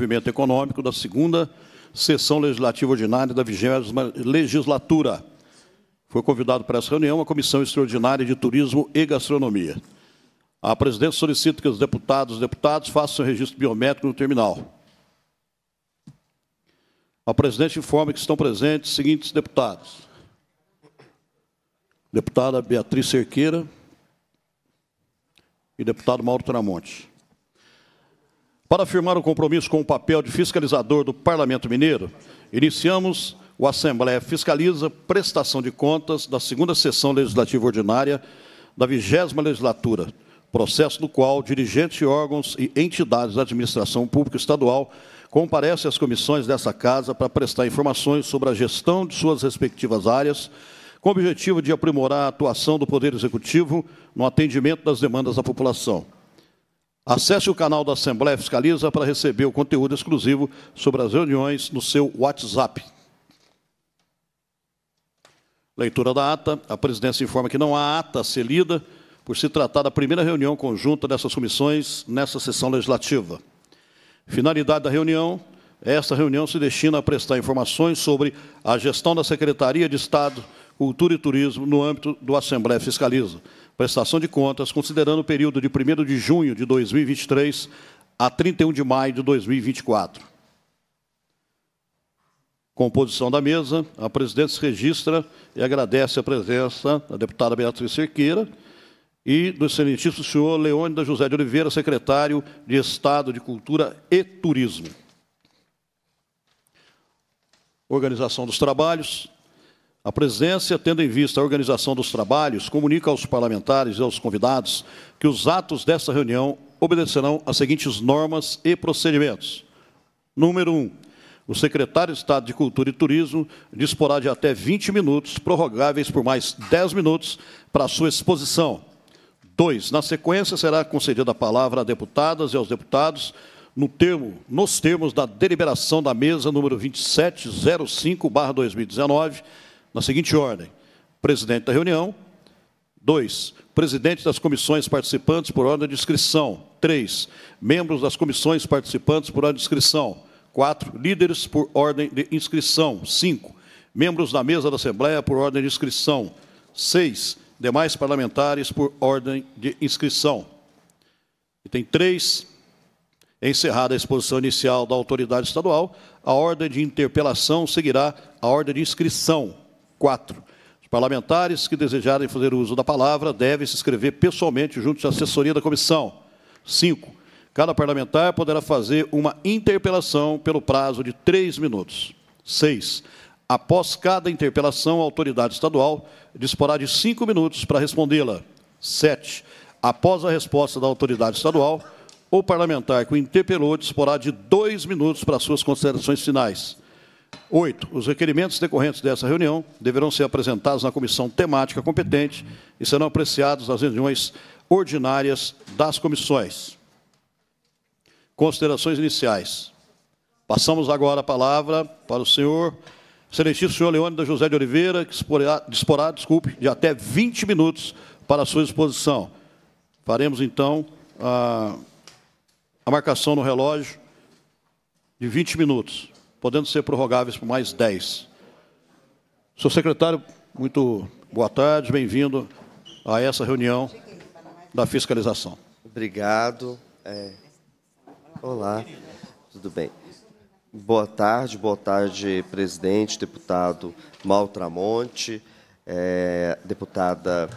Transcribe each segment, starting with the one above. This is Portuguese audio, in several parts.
Desenvolvimento Econômico da segunda sessão legislativa ordinária da vigésima legislatura. Foi convidado para essa reunião a Comissão Extraordinária de Turismo e Gastronomia. A presidente solicita que os deputados e deputados façam registro biométrico no terminal. A presidente informa que estão presentes os seguintes deputados. Deputada Beatriz Cerqueira e deputado Mauro Tramonte. Para afirmar o compromisso com o papel de fiscalizador do Parlamento Mineiro, iniciamos o Assembleia Fiscaliza Prestação de Contas da segunda sessão legislativa ordinária da vigésima legislatura, processo no qual dirigentes, órgãos e entidades da administração pública estadual comparecem às comissões dessa casa para prestar informações sobre a gestão de suas respectivas áreas, com o objetivo de aprimorar a atuação do Poder Executivo no atendimento das demandas da população. Acesse o canal da Assembleia Fiscaliza para receber o conteúdo exclusivo sobre as reuniões no seu WhatsApp. Leitura da ata. A presidência informa que não há ata a ser lida por se tratar da primeira reunião conjunta dessas comissões nessa sessão legislativa. Finalidade da reunião. Esta reunião se destina a prestar informações sobre a gestão da Secretaria de Estado, Cultura e Turismo no âmbito do Assembleia Fiscaliza prestação de contas, considerando o período de 1 de junho de 2023 a 31 de maio de 2024. Composição da mesa, a presidente se registra e agradece a presença da deputada Beatriz Cerqueira e do excelentíssimo senhor Leônida José de Oliveira, secretário de Estado de Cultura e Turismo. Organização dos trabalhos. A presença, tendo em vista a organização dos trabalhos, comunica aos parlamentares e aos convidados que os atos desta reunião obedecerão às seguintes normas e procedimentos. Número 1. Um, o secretário de Estado de Cultura e Turismo disporá de até 20 minutos, prorrogáveis por mais 10 minutos, para sua exposição. 2. Na sequência, será concedida a palavra a deputadas e aos deputados no termo, nos termos da deliberação da mesa número 2705/2019 na seguinte ordem: presidente da reunião. dois, Presidente das comissões participantes por ordem de inscrição. três, Membros das comissões participantes por ordem de inscrição. quatro, Líderes por ordem de inscrição. cinco, Membros da mesa da Assembleia por ordem de inscrição. seis, Demais parlamentares por ordem de inscrição. Item três, Encerrada a exposição inicial da autoridade estadual, a ordem de interpelação seguirá a ordem de inscrição 4. Os parlamentares que desejarem fazer uso da palavra devem se inscrever pessoalmente junto à assessoria da comissão. 5. Cada parlamentar poderá fazer uma interpelação pelo prazo de três minutos. 6. Após cada interpelação, a autoridade estadual disporá de cinco minutos para respondê-la. 7. Após a resposta da autoridade estadual, o parlamentar que o interpelou disporá de dois minutos para suas considerações finais. 8. Os requerimentos decorrentes dessa reunião deverão ser apresentados na comissão temática competente e serão apreciados nas reuniões ordinárias das comissões. Considerações iniciais. Passamos agora a palavra para o senhor, excelentíssimo senhor Leônidas José de Oliveira, que disporá, disporá, desculpe, de até 20 minutos para a sua exposição. Faremos, então, a, a marcação no relógio de 20 minutos podendo ser prorrogáveis por mais 10. Senhor secretário, muito boa tarde, bem-vindo a essa reunião da fiscalização. Obrigado. É... Olá, tudo bem. Boa tarde, boa tarde, presidente, deputado Maltramonte, é, deputada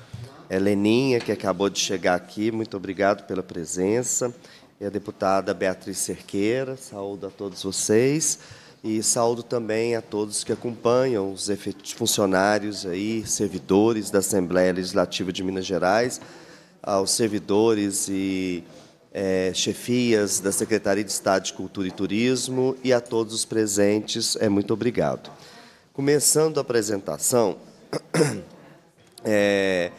Heleninha, que acabou de chegar aqui, muito obrigado pela presença, e a deputada Beatriz Cerqueira, saúdo a todos vocês. E saúdo também a todos que acompanham, os funcionários aí, servidores da Assembleia Legislativa de Minas Gerais, aos servidores e é, chefias da Secretaria de Estado de Cultura e Turismo e a todos os presentes, é muito obrigado. Começando a apresentação, é,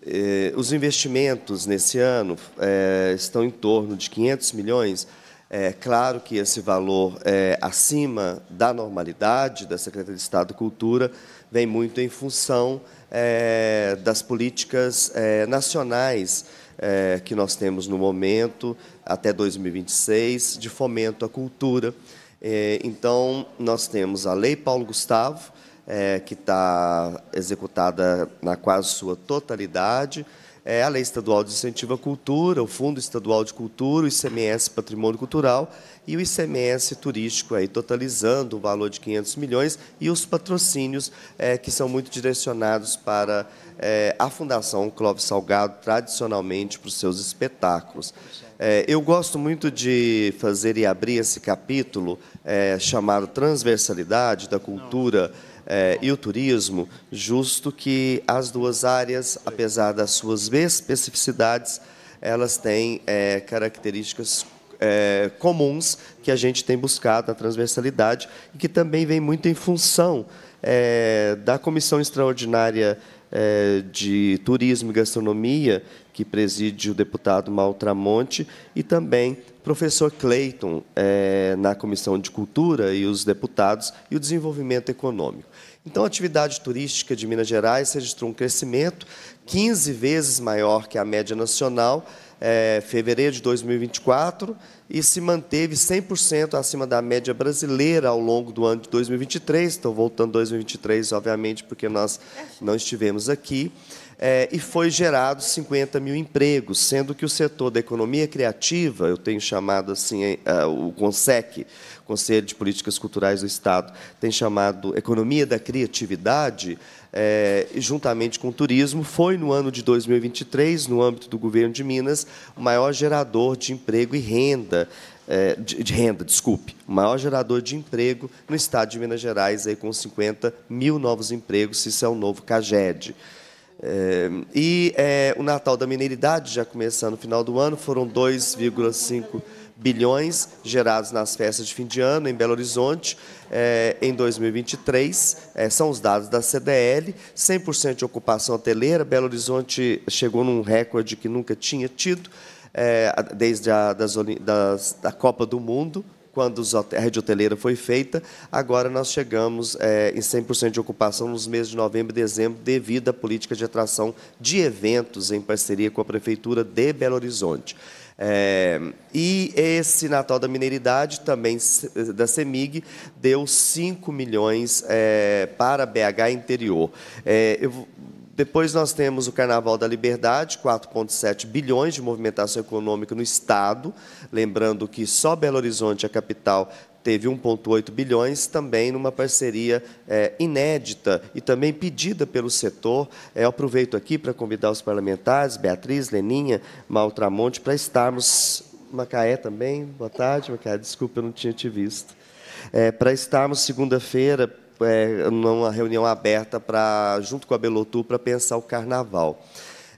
é, os investimentos nesse ano é, estão em torno de 500 milhões é claro que esse valor é, acima da normalidade da Secretaria de Estado de Cultura vem muito em função é, das políticas é, nacionais é, que nós temos no momento, até 2026, de fomento à cultura. É, então, nós temos a Lei Paulo Gustavo, é, que está executada na quase sua totalidade, é a Lei Estadual de Incentivo à Cultura, o Fundo Estadual de Cultura, o ICMS Patrimônio Cultural e o ICMS Turístico, aí, totalizando o valor de 500 milhões, e os patrocínios é, que são muito direcionados para é, a Fundação Clóvis Salgado, tradicionalmente, para os seus espetáculos. É, eu gosto muito de fazer e abrir esse capítulo é, chamado Transversalidade da Cultura. Não é, e o turismo, justo que as duas áreas, apesar das suas especificidades, elas têm é, características é, comuns que a gente tem buscado a transversalidade e que também vem muito em função da comissão extraordinária é, de Turismo e Gastronomia, que preside o deputado Maltramonte, e também professor Cleiton é, na Comissão de Cultura e os deputados e o desenvolvimento econômico. Então, a atividade turística de Minas Gerais registrou um crescimento 15 vezes maior que a média nacional é, fevereiro de 2024 e se manteve 100% acima da média brasileira ao longo do ano de 2023. Estou então, voltando 2023, obviamente, porque nós não estivemos aqui. É, e foi gerado 50 mil empregos, sendo que o setor da economia criativa, eu tenho chamado assim é, o CONSEC, Conselho de Políticas Culturais do Estado tem chamado Economia da Criatividade, é, juntamente com o turismo, foi no ano de 2023, no âmbito do governo de Minas, o maior gerador de emprego e renda é, de, de, renda, desculpe, o maior gerador de emprego no estado de Minas Gerais, aí com 50 mil novos empregos, isso é o novo CAGED. É, e é, o Natal da Mineridade, já começando no final do ano, foram 2,5 bilhões gerados nas festas de fim de ano em Belo Horizonte é, em 2023. É, eh, são os dados da CDL. 100% de ocupação hoteleira. Belo Horizonte chegou num recorde que nunca tinha tido. É, desde a das, das, da Copa do Mundo, quando a rede hoteleira foi feita. Agora nós chegamos é, em 100% de ocupação nos meses de novembro e dezembro, devido à política de atração de eventos em parceria com a Prefeitura de Belo Horizonte. É, e esse Natal da Mineridade, também da CEMIG, deu 5 milhões é, para BH Interior. É, eu, depois nós temos o Carnaval da Liberdade, 4,7 bilhões de movimentação econômica no Estado. Lembrando que só Belo Horizonte, a capital, teve 1,8 bilhões também numa parceria é, inédita e também pedida pelo setor. É, eu aproveito aqui para convidar os parlamentares, Beatriz, Leninha, Maltramonte, para estarmos... Macaé também, boa tarde, Macaé, desculpa, eu não tinha te visto. É, para estarmos segunda-feira é, numa reunião aberta para junto com a Belotu para pensar o carnaval.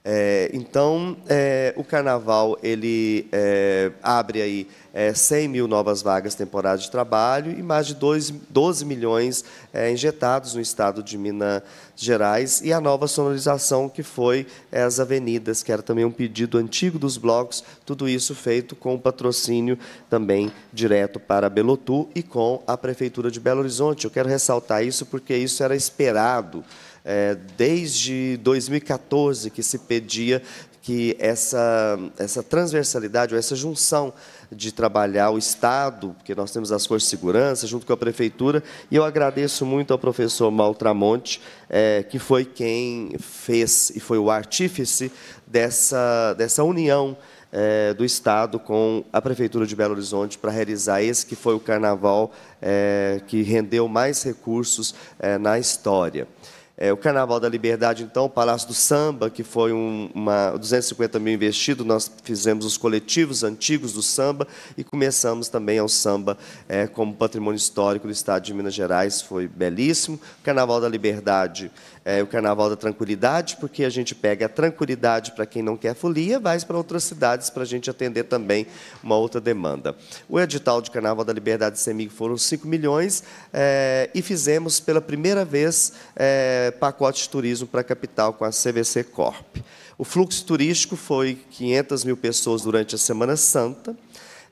É, então, é, o Carnaval ele é, abre aí 100 é, mil novas vagas temporárias de trabalho e mais de 2, 12 milhões é, injetados no estado de Minas Gerais e a nova sonorização que foi é, as avenidas, que era também um pedido antigo dos blocos, tudo isso feito com patrocínio também direto para Belotu e com a Prefeitura de Belo Horizonte. Eu quero ressaltar isso porque isso era esperado. É, desde 2014 que se pedia que essa, essa transversalidade, ou essa junção de trabalhar o Estado, porque nós temos as forças de segurança, junto com a Prefeitura, e eu agradeço muito ao professor Maltramonte, é, que foi quem fez e foi o artífice dessa, dessa união é, do Estado com a Prefeitura de Belo Horizonte para realizar esse que foi o carnaval é, que rendeu mais recursos é, na história. É, o Carnaval da Liberdade, então, o Palácio do Samba, que foi um, uma 250 mil investido, nós fizemos os coletivos antigos do samba e começamos também ao samba é, como patrimônio histórico do Estado de Minas Gerais, foi belíssimo. O Carnaval da Liberdade é, o Carnaval da Tranquilidade, porque a gente pega a tranquilidade para quem não quer folia, vai para outras cidades para a gente atender também uma outra demanda. O edital de Carnaval da Liberdade Semig foram 5 milhões é, e fizemos pela primeira vez é, pacote de turismo para a capital com a CVC Corp. O fluxo turístico foi 500 mil pessoas durante a Semana Santa,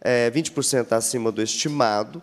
é, 20% acima do estimado.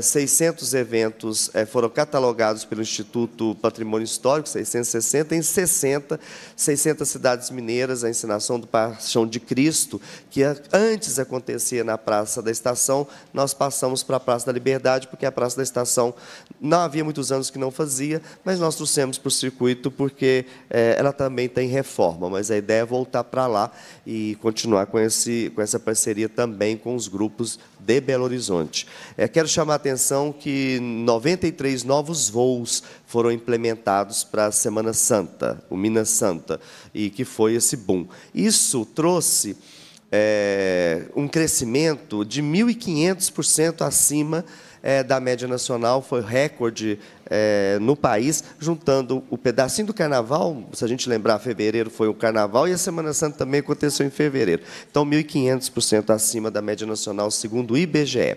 600 eh, eventos eh, foram catalogados pelo Instituto Patrimônio Histórico, 660, em 60, 60 cidades mineiras, a ensinação do Paixão de Cristo, que antes acontecia na Praça da Estação, nós passamos para a Praça da Liberdade, porque a Praça da Estação não havia muitos anos que não fazia, mas nós trouxemos para o circuito porque eh, ela também tem reforma, mas a ideia é voltar para lá e continuar com, esse, com essa parceria também com os grupos de Belo Horizonte. É, quero chamar a atenção que 93 novos voos foram implementados para a Semana Santa, o Minas Santa, e que foi esse boom. Isso trouxe é, um crescimento de 1.500% acima é, da média nacional, foi recorde é, no país, juntando o pedacinho do carnaval, se a gente lembrar, fevereiro foi o carnaval, e a Semana Santa também aconteceu em fevereiro. Então, 1.500% acima da média nacional, segundo o IBGE.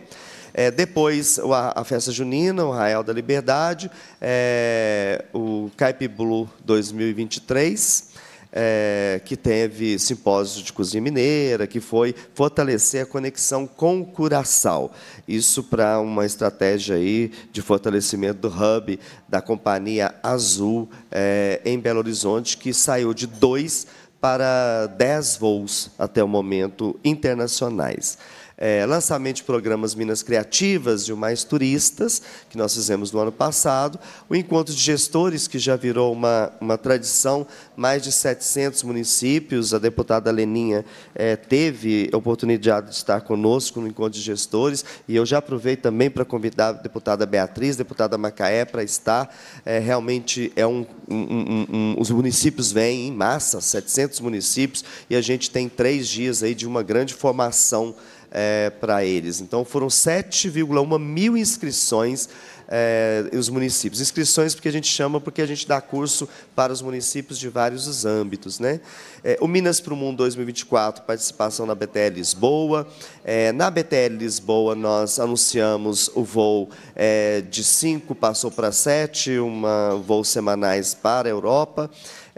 É, depois, a, Festa Junina, o Rael da Liberdade, é, o Blue 2023, é, que teve simpósio de cozinha mineira, que foi fortalecer a conexão com o Curaçao. Isso para uma estratégia aí de fortalecimento do hub da Companhia Azul é, em Belo Horizonte, que saiu de dois para dez voos até o momento internacionais é, lançamento de programas Minas Criativas e o Mais Turistas, que nós fizemos no ano passado, o Encontro de Gestores, que já virou uma, uma tradição, mais de 700 municípios, a deputada Leninha é, teve a oportunidade de estar conosco no Encontro de Gestores, e eu já aproveito também para convidar a deputada Beatriz, a deputada Macaé, para estar, é, realmente é um, um, um, um, os municípios vêm em massa, 700 municípios, e a gente tem três dias aí de uma grande formação é, para eles. Então, foram 7,1 mil inscrições é, os municípios. Inscrições porque a gente chama, porque a gente dá curso para os municípios de vários os âmbitos. Né? É, o Minas para o Mundo 2024, participação na BTL Lisboa. É, na BTL Lisboa, nós anunciamos o voo é, de 5, passou para 7, voos voo semanais para a Europa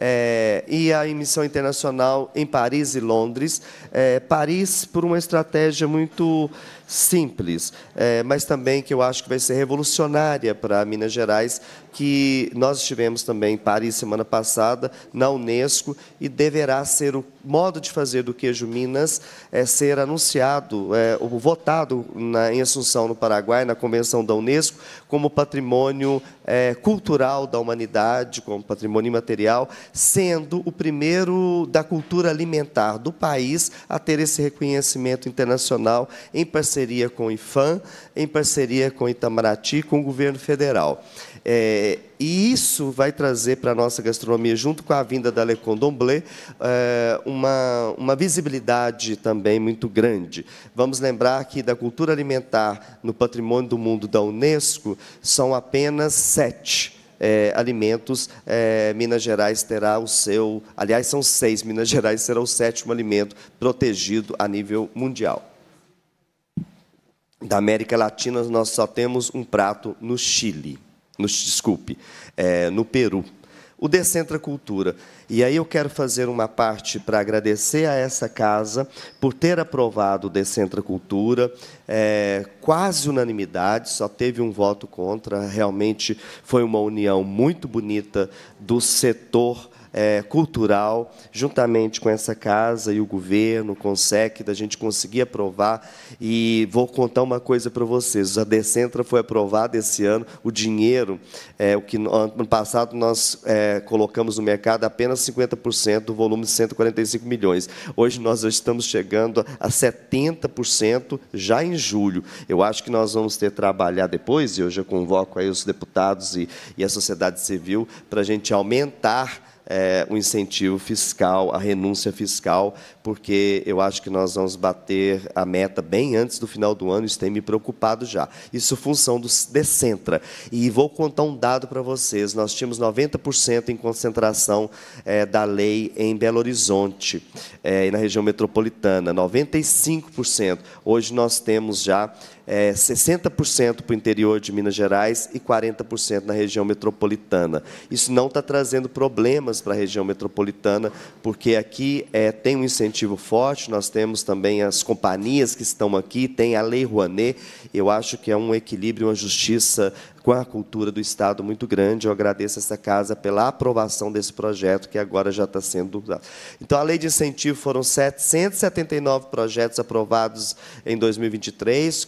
é, e a emissão internacional em Paris e Londres. É, Paris, por uma estratégia muito simples, é, mas também que eu acho que vai ser revolucionária para Minas Gerais, que nós estivemos também em Paris semana passada, na Unesco, e deverá ser o modo de fazer do queijo Minas é, ser anunciado, é, votado na, em Assunção, no Paraguai, na Convenção da Unesco, como patrimônio é, cultural da humanidade, como patrimônio imaterial, sendo o primeiro da cultura alimentar do país a ter esse reconhecimento internacional em parceria parceria com o IFAM, em parceria com o Itamaraty, com o governo federal. É, e isso vai trazer para a nossa gastronomia, junto com a vinda da Le Condomblé, é, uma, uma visibilidade também muito grande. Vamos lembrar que da cultura alimentar no patrimônio do mundo da Unesco são apenas sete. É, alimentos, é, Minas Gerais terá o seu. Aliás, são seis, Minas Gerais será o sétimo alimento protegido a nível mundial da América Latina, nós só temos um prato no Chile, no, desculpe, é, no Peru. O Decentra Cultura. E aí eu quero fazer uma parte para agradecer a essa casa por ter aprovado o Decentra Cultura, é, quase unanimidade, só teve um voto contra. Realmente foi uma união muito bonita do setor é, cultural, juntamente com essa casa e o governo, com o SEC, da gente conseguir aprovar. E vou contar uma coisa para vocês: a Decentra foi aprovada esse ano, o dinheiro, é, o que ano passado nós é, colocamos no mercado apenas 50% do volume de 145 milhões. Hoje nós estamos chegando a 70% já em julho. Eu acho que nós vamos ter que trabalhar depois, e hoje eu convoco aí os deputados e, e a sociedade civil para a gente aumentar é, o incentivo fiscal, a renúncia fiscal, porque eu acho que nós vamos bater a meta bem antes do final do ano, isso tem me preocupado já. Isso função do Decentra. E vou contar um dado para vocês, nós tínhamos 90% em concentração é, da lei em Belo Horizonte é, e na região metropolitana, 95%. Hoje nós temos já é, 60% para o interior de Minas Gerais e 40% na região metropolitana. Isso não está trazendo problemas para a região metropolitana, porque aqui é, tem um incentivo forte, nós temos também as companhias que estão aqui, tem a Lei Rouanet, eu acho que é um equilíbrio, uma justiça com a cultura do Estado muito grande. Eu agradeço essa casa pela aprovação desse projeto, que agora já está sendo usado. Então, a lei de incentivo foram 779 projetos aprovados em 2023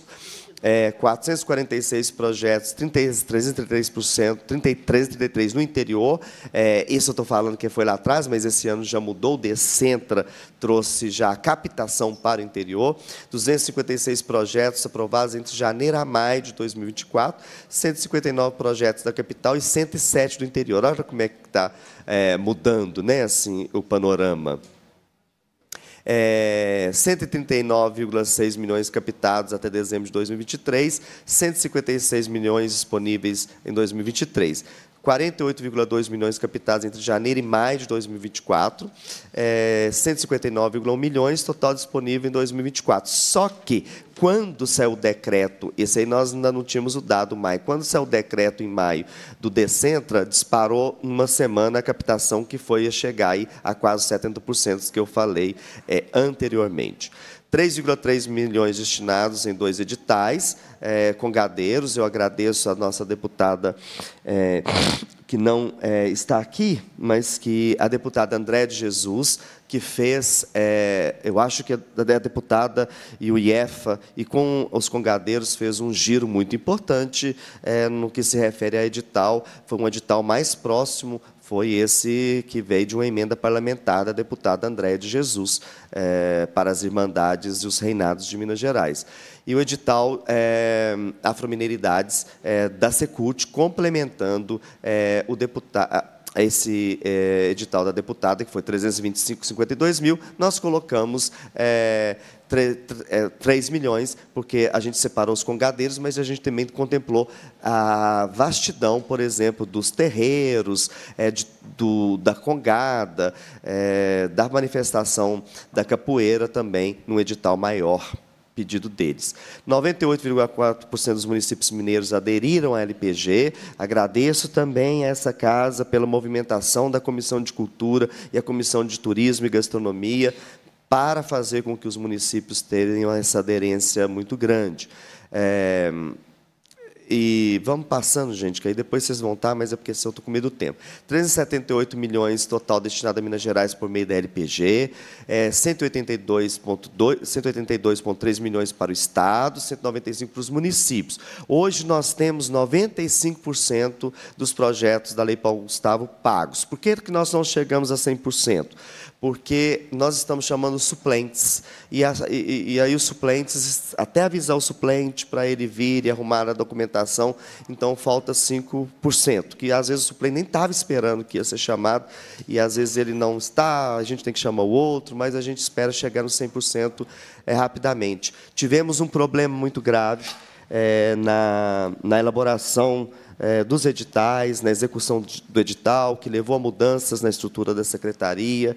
446 é, projetos, 33, 33%, 33, 33 no interior. É, isso eu estou falando que foi lá atrás, mas esse ano já mudou. O Decentra trouxe já a captação para o interior. 256 projetos aprovados entre janeiro a maio de 2024, 159 projetos da capital e 107 do interior. Olha como é que está é, mudando né, assim, o panorama é, 139,6 milhões captados até dezembro de 2023, 156 milhões disponíveis em 2023. 48,2 milhões captados entre janeiro e maio de 2024, é, 159,1 milhões total disponível em 2024. Só que quando saiu o decreto, esse aí nós ainda não tínhamos o dado maio, quando saiu o decreto em maio do Decentra, disparou uma semana a captação que foi a chegar aí a quase 70% que eu falei é, anteriormente. 3,3 milhões destinados em dois editais é, com gadeiros. Eu agradeço a nossa deputada é, que não é, está aqui, mas que a deputada André de Jesus, que fez, é, eu acho que a deputada e o IEFA, e com os congadeiros, fez um giro muito importante é, no que se refere a edital. Foi um edital mais próximo foi esse que veio de uma emenda parlamentar da deputada Andréa de Jesus é, para as Irmandades e os Reinados de Minas Gerais. E o edital é, eh, Afromineiridades é, eh, da Secult, complementando é, o deputado esse é, edital da deputada, que foi 325,52 mil, nós colocamos é, 3 é, milhões, porque a gente separou os congadeiros, mas a gente também contemplou a vastidão, por exemplo, dos terreiros, é, de, do, da congada, é, da manifestação da capoeira também, no edital maior pedido deles. 98,4% dos municípios mineiros aderiram à LPG. Agradeço também a essa casa pela movimentação da Comissão de Cultura e a Comissão de Turismo e Gastronomia para fazer com que os municípios tenham essa aderência muito grande. É, e vamos passando, gente, que aí depois vocês vão estar, tá? mas é porque eu estou com medo do tempo. 378 milhões total destinado a Minas Gerais por meio da LPG, é, 182,3 182 milhões para o Estado, 195 para os municípios. Hoje nós temos 95% dos projetos da Lei Paulo Gustavo pagos. Por que, que nós não chegamos a 100%? porque nós estamos chamando suplentes. E, a, e, e aí os suplentes, até avisar o suplente para ele vir e arrumar a documentação então falta 5%, que às vezes o suplente nem estava esperando que ia ser chamado, e às vezes ele não está, a gente tem que chamar o outro, mas a gente espera chegar no 100% é, eh, rapidamente. Tivemos um problema muito grave é, na, na elaboração eh, dos editais, na execução do edital, que levou a mudanças na estrutura da secretaria,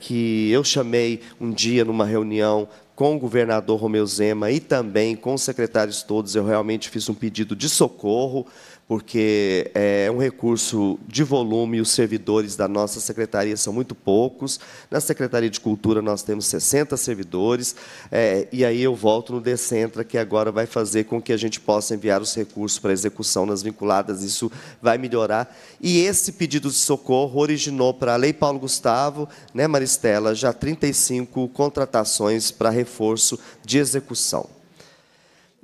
que eu chamei um dia numa reunião com o governador Romeu Zema e também com os secretários todos, eu realmente fiz um pedido de socorro porque é, é um recurso de volume, os servidores da nossa secretaria são muito poucos. Na Secretaria de Cultura nós temos 60 servidores, é, e aí eu volto no Decentra, que agora vai fazer com que a gente possa enviar os recursos para execução nas vinculadas, isso vai melhorar. E esse pedido de socorro originou para a Lei Paulo Gustavo, né, Maristela, já 35 contratações para reforço de execução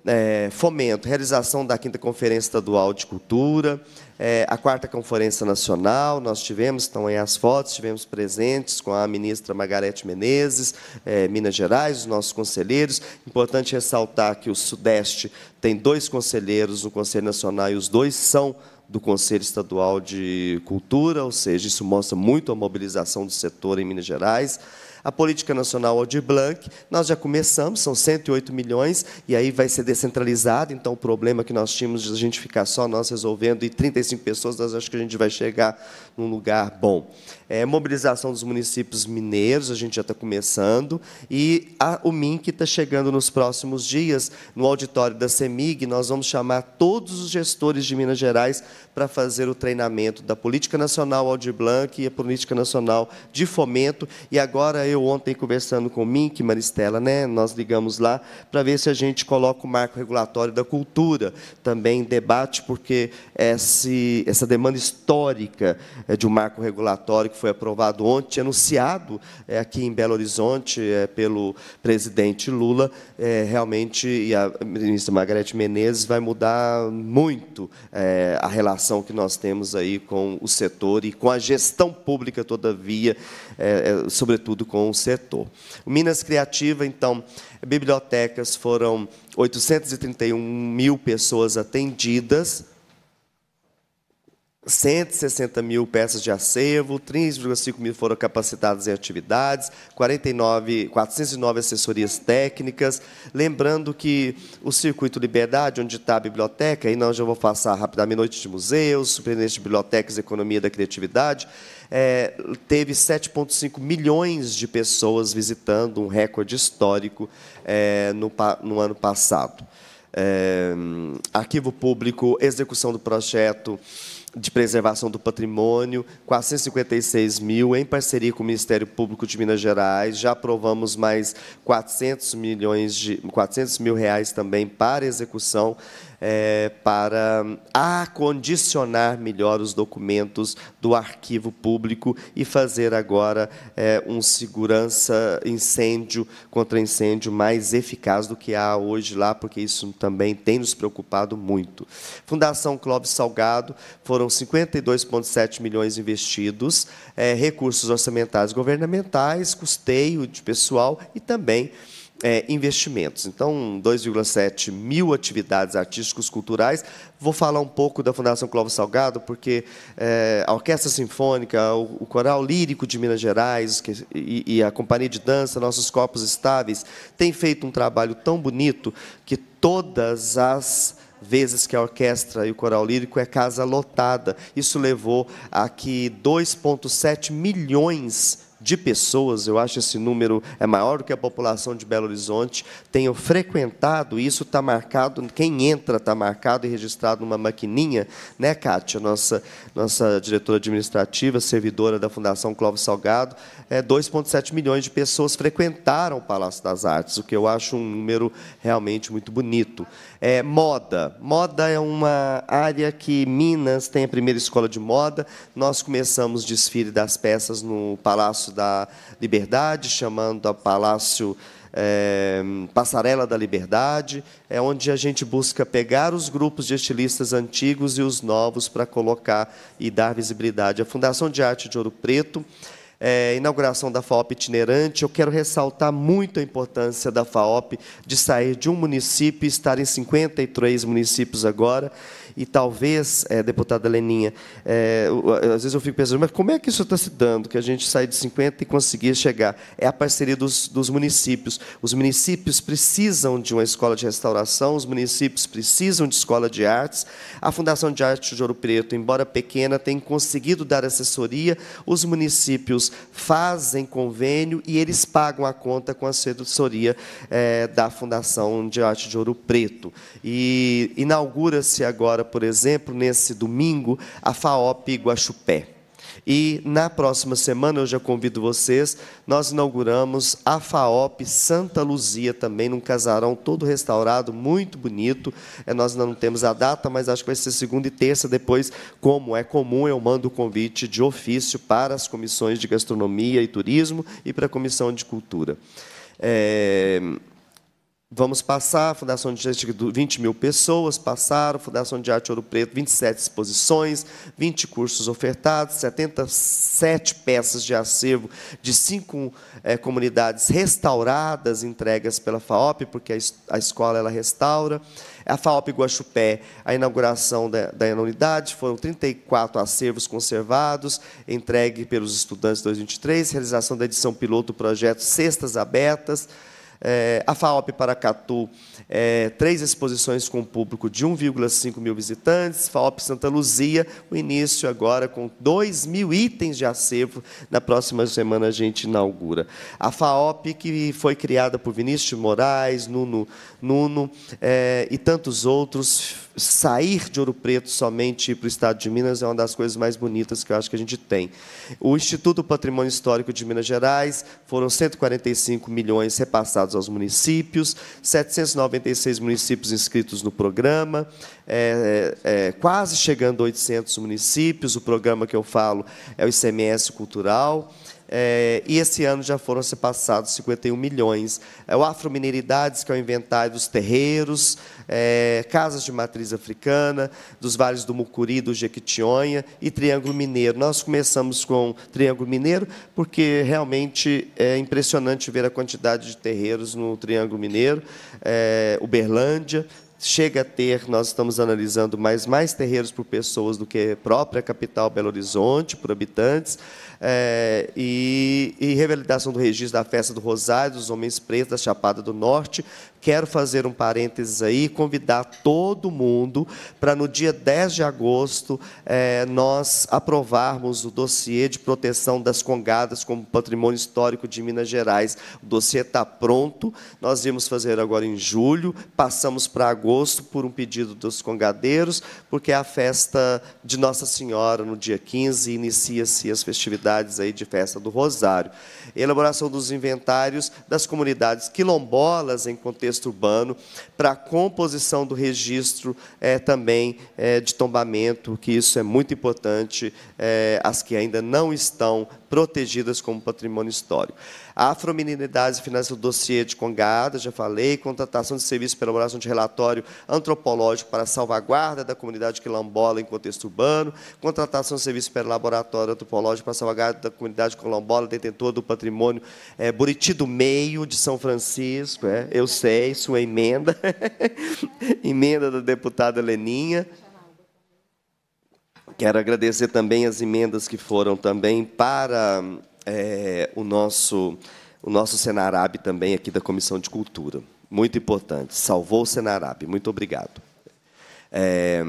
é, fomento, realização da quinta conferência estadual de cultura, é, a quarta conferência nacional, nós tivemos, estão aí as fotos, tivemos presentes com a ministra Margarete Menezes, é, Minas Gerais, os nossos conselheiros. Importante ressaltar que o Sudeste tem dois conselheiros no Conselho Nacional e os dois são do Conselho Estadual de Cultura, ou seja, isso mostra muito a mobilização do setor em Minas Gerais. A política nacional de Blanc, nós já começamos, são 108 milhões, e aí vai ser descentralizado, então o problema que nós tínhamos de a gente ficar só nós resolvendo e 35 pessoas, nós acho que a gente vai chegar num lugar bom é, mobilização dos municípios mineiros, a gente já está começando, e a, o MINC está chegando nos próximos dias, no auditório da CEMIG, nós vamos chamar todos os gestores de Minas Gerais para fazer o treinamento da Política Nacional Aldir Blanc e a Política Nacional de Fomento, e agora eu ontem conversando com o MINC, Maristela, né, nós ligamos lá para ver se a gente coloca o marco regulatório da cultura também em debate, porque esse, essa demanda histórica é, de um marco regulatório que foi aprovado ontem, anunciado é, aqui em Belo Horizonte é, pelo presidente Lula, é, realmente, e a ministra Margarete Menezes vai mudar muito é, a relação que nós temos aí com o setor e com a gestão pública, todavia, é, é, sobretudo com o setor. O Minas Criativa, então, bibliotecas foram 831 mil pessoas atendidas, 160 mil peças de acervo, 3,5 mil foram capacitadas em atividades, 49, 409 assessorias técnicas. Lembrando que o Circuito Liberdade, onde está a biblioteca, e não já vou passar rapidamente Noite de Museus, Superintendente de Bibliotecas Economia da Criatividade, é, teve 7,5 milhões de pessoas visitando, um recorde histórico é, no, no ano passado. É, arquivo Público, execução do projeto de Preservação do Patrimônio, 456 mil, em parceria com o Ministério Público de Minas Gerais. Já aprovamos mais 400, milhões de, 400 mil reais também para execução é, para acondicionar melhor os documentos do arquivo público e fazer agora é, um segurança incêndio contra incêndio mais eficaz do que há hoje lá, porque isso também tem nos preocupado muito. Fundação Clóvis Salgado, foram 52,7 milhões investidos, é, recursos orçamentários governamentais, custeio de pessoal e também é, investimentos. Então, 2,7 mil atividades e culturais. Vou falar um pouco da Fundação Clóvis Salgado, porque é, a Orquestra Sinfônica, o, o, Coral Lírico de Minas Gerais que, e, e a Companhia de Dança, nossos corpos estáveis, têm feito um trabalho tão bonito que todas as vezes que a orquestra e o coral lírico é casa lotada. Isso levou a que 2,7 milhões de pessoas, eu acho esse número é maior do que a população de Belo Horizonte, tenham frequentado, e isso está marcado, quem entra está marcado e registrado numa maquininha, né, Kátia, nossa, nossa diretora administrativa, servidora da Fundação Clóvis Salgado, é, 2,7 milhões de pessoas frequentaram o Palácio das Artes, o que eu acho um número realmente muito bonito. É, moda. Moda é uma área que Minas tem a primeira escola de moda. Nós começamos o desfile das peças no Palácio da Liberdade, chamando a Palácio é, Passarela da Liberdade, é onde a gente busca pegar os grupos de estilistas antigos e os novos para colocar e dar visibilidade. A Fundação de Arte de Ouro Preto, é, inauguração da FAOP itinerante, eu quero ressaltar muito a importância da FAOP de sair de um município e estar em 53 municípios agora. E talvez, é, deputada Leninha, é, às vezes eu fico pensando, mas como é que isso está se dando, que a gente sai de 50 e conseguir chegar? É a parceria dos, dos municípios. Os municípios precisam de uma escola de restauração, os municípios precisam de escola de artes. A Fundação de Arte de Ouro Preto, embora pequena, tem conseguido dar assessoria. Os municípios fazem convênio e eles pagam a conta com a assessoria é, da Fundação de Arte de Ouro Preto. E inaugura-se agora, agora, por exemplo, nesse domingo, a FAOP Guaxupé. E na próxima semana, eu já convido vocês, nós inauguramos a FAOP Santa Luzia também, num casarão todo restaurado, muito bonito. É, nós ainda não temos a data, mas acho que vai ser segunda e terça. Depois, como é comum, eu mando o convite de ofício para as comissões de gastronomia e turismo e para a comissão de cultura. É... Vamos passar, a Fundação de Arte 20 mil pessoas passaram, Fundação de Arte Ouro Preto, 27 exposições, 20 cursos ofertados, 77 peças de acervo de cinco é, comunidades restauradas, entregas pela FAOP, porque a, a escola ela restaura. A FAOP Guaxupé, a inauguração da, da unidade, foram 34 acervos conservados, entregue pelos estudantes 2023, realização da edição piloto do projeto Cestas Abertas, é, a FAOP Paracatu, é, três exposições com público de 1,5 mil visitantes, FAOP Santa Luzia, o início agora com 2 mil itens de acervo, na próxima semana a gente inaugura. A FAOP, que foi criada por Vinícius Moraes, Nuno Nuno é, e tantos outros. Sair de Ouro Preto somente para o estado de Minas é uma das coisas mais bonitas que eu acho que a gente tem. O Instituto Patrimônio Histórico de Minas Gerais foram 145 milhões repassados aos municípios, 796 municípios inscritos no programa, é, é, quase chegando a 800 municípios. O programa que eu falo é o ICMS Cultural. É, e esse ano já foram se passados 51 milhões. É, o Afromineridades, que é o inventário dos terreiros, é, casas de matriz africana, dos vales do Mucuri, do Jequitinhonha e Triângulo Mineiro. Nós começamos com Triângulo Mineiro porque realmente é impressionante ver a quantidade de terreiros no Triângulo Mineiro, é, Uberlândia, chega a ter, nós estamos analisando mais, mais terreiros por pessoas do que própria capital Belo Horizonte, por habitantes é, e, e revalidação do registro da festa do Rosário, dos Homens Pretos, da Chapada do Norte. Quero fazer um parênteses aí, convidar todo mundo para no dia 10 de agosto é, nós aprovarmos o dossiê de proteção das congadas como patrimônio histórico de Minas Gerais. O dossiê está pronto, nós vimos fazer agora em julho, passamos para agosto por um pedido dos congadeiros, porque é a festa de Nossa Senhora no dia 15 inicia-se as festividades aí de festa do Rosário. Elaboração dos inventários das comunidades quilombolas em contexto urbano, para a composição do registro é, também é, de tombamento, que isso é muito importante, é, as que ainda não estão protegidas como patrimônio histórico. Afromeninidades e Finanças do Dossiê de Congada, já falei, contratação de serviço para elaboração de relatório antropológico para salvaguarda da comunidade quilombola em contexto urbano, contratação de serviço para laboratório antropológico para salvaguarda da comunidade quilombola, detentor do patrimônio é, Buriti do Meio, de São Francisco, é, eu sei, sua emenda, emenda da deputada Leninha. Quero agradecer também as emendas que foram também para é, o nosso o nosso Senarab também aqui da Comissão de Cultura, muito importante. Salvou o Senarab, muito obrigado. É,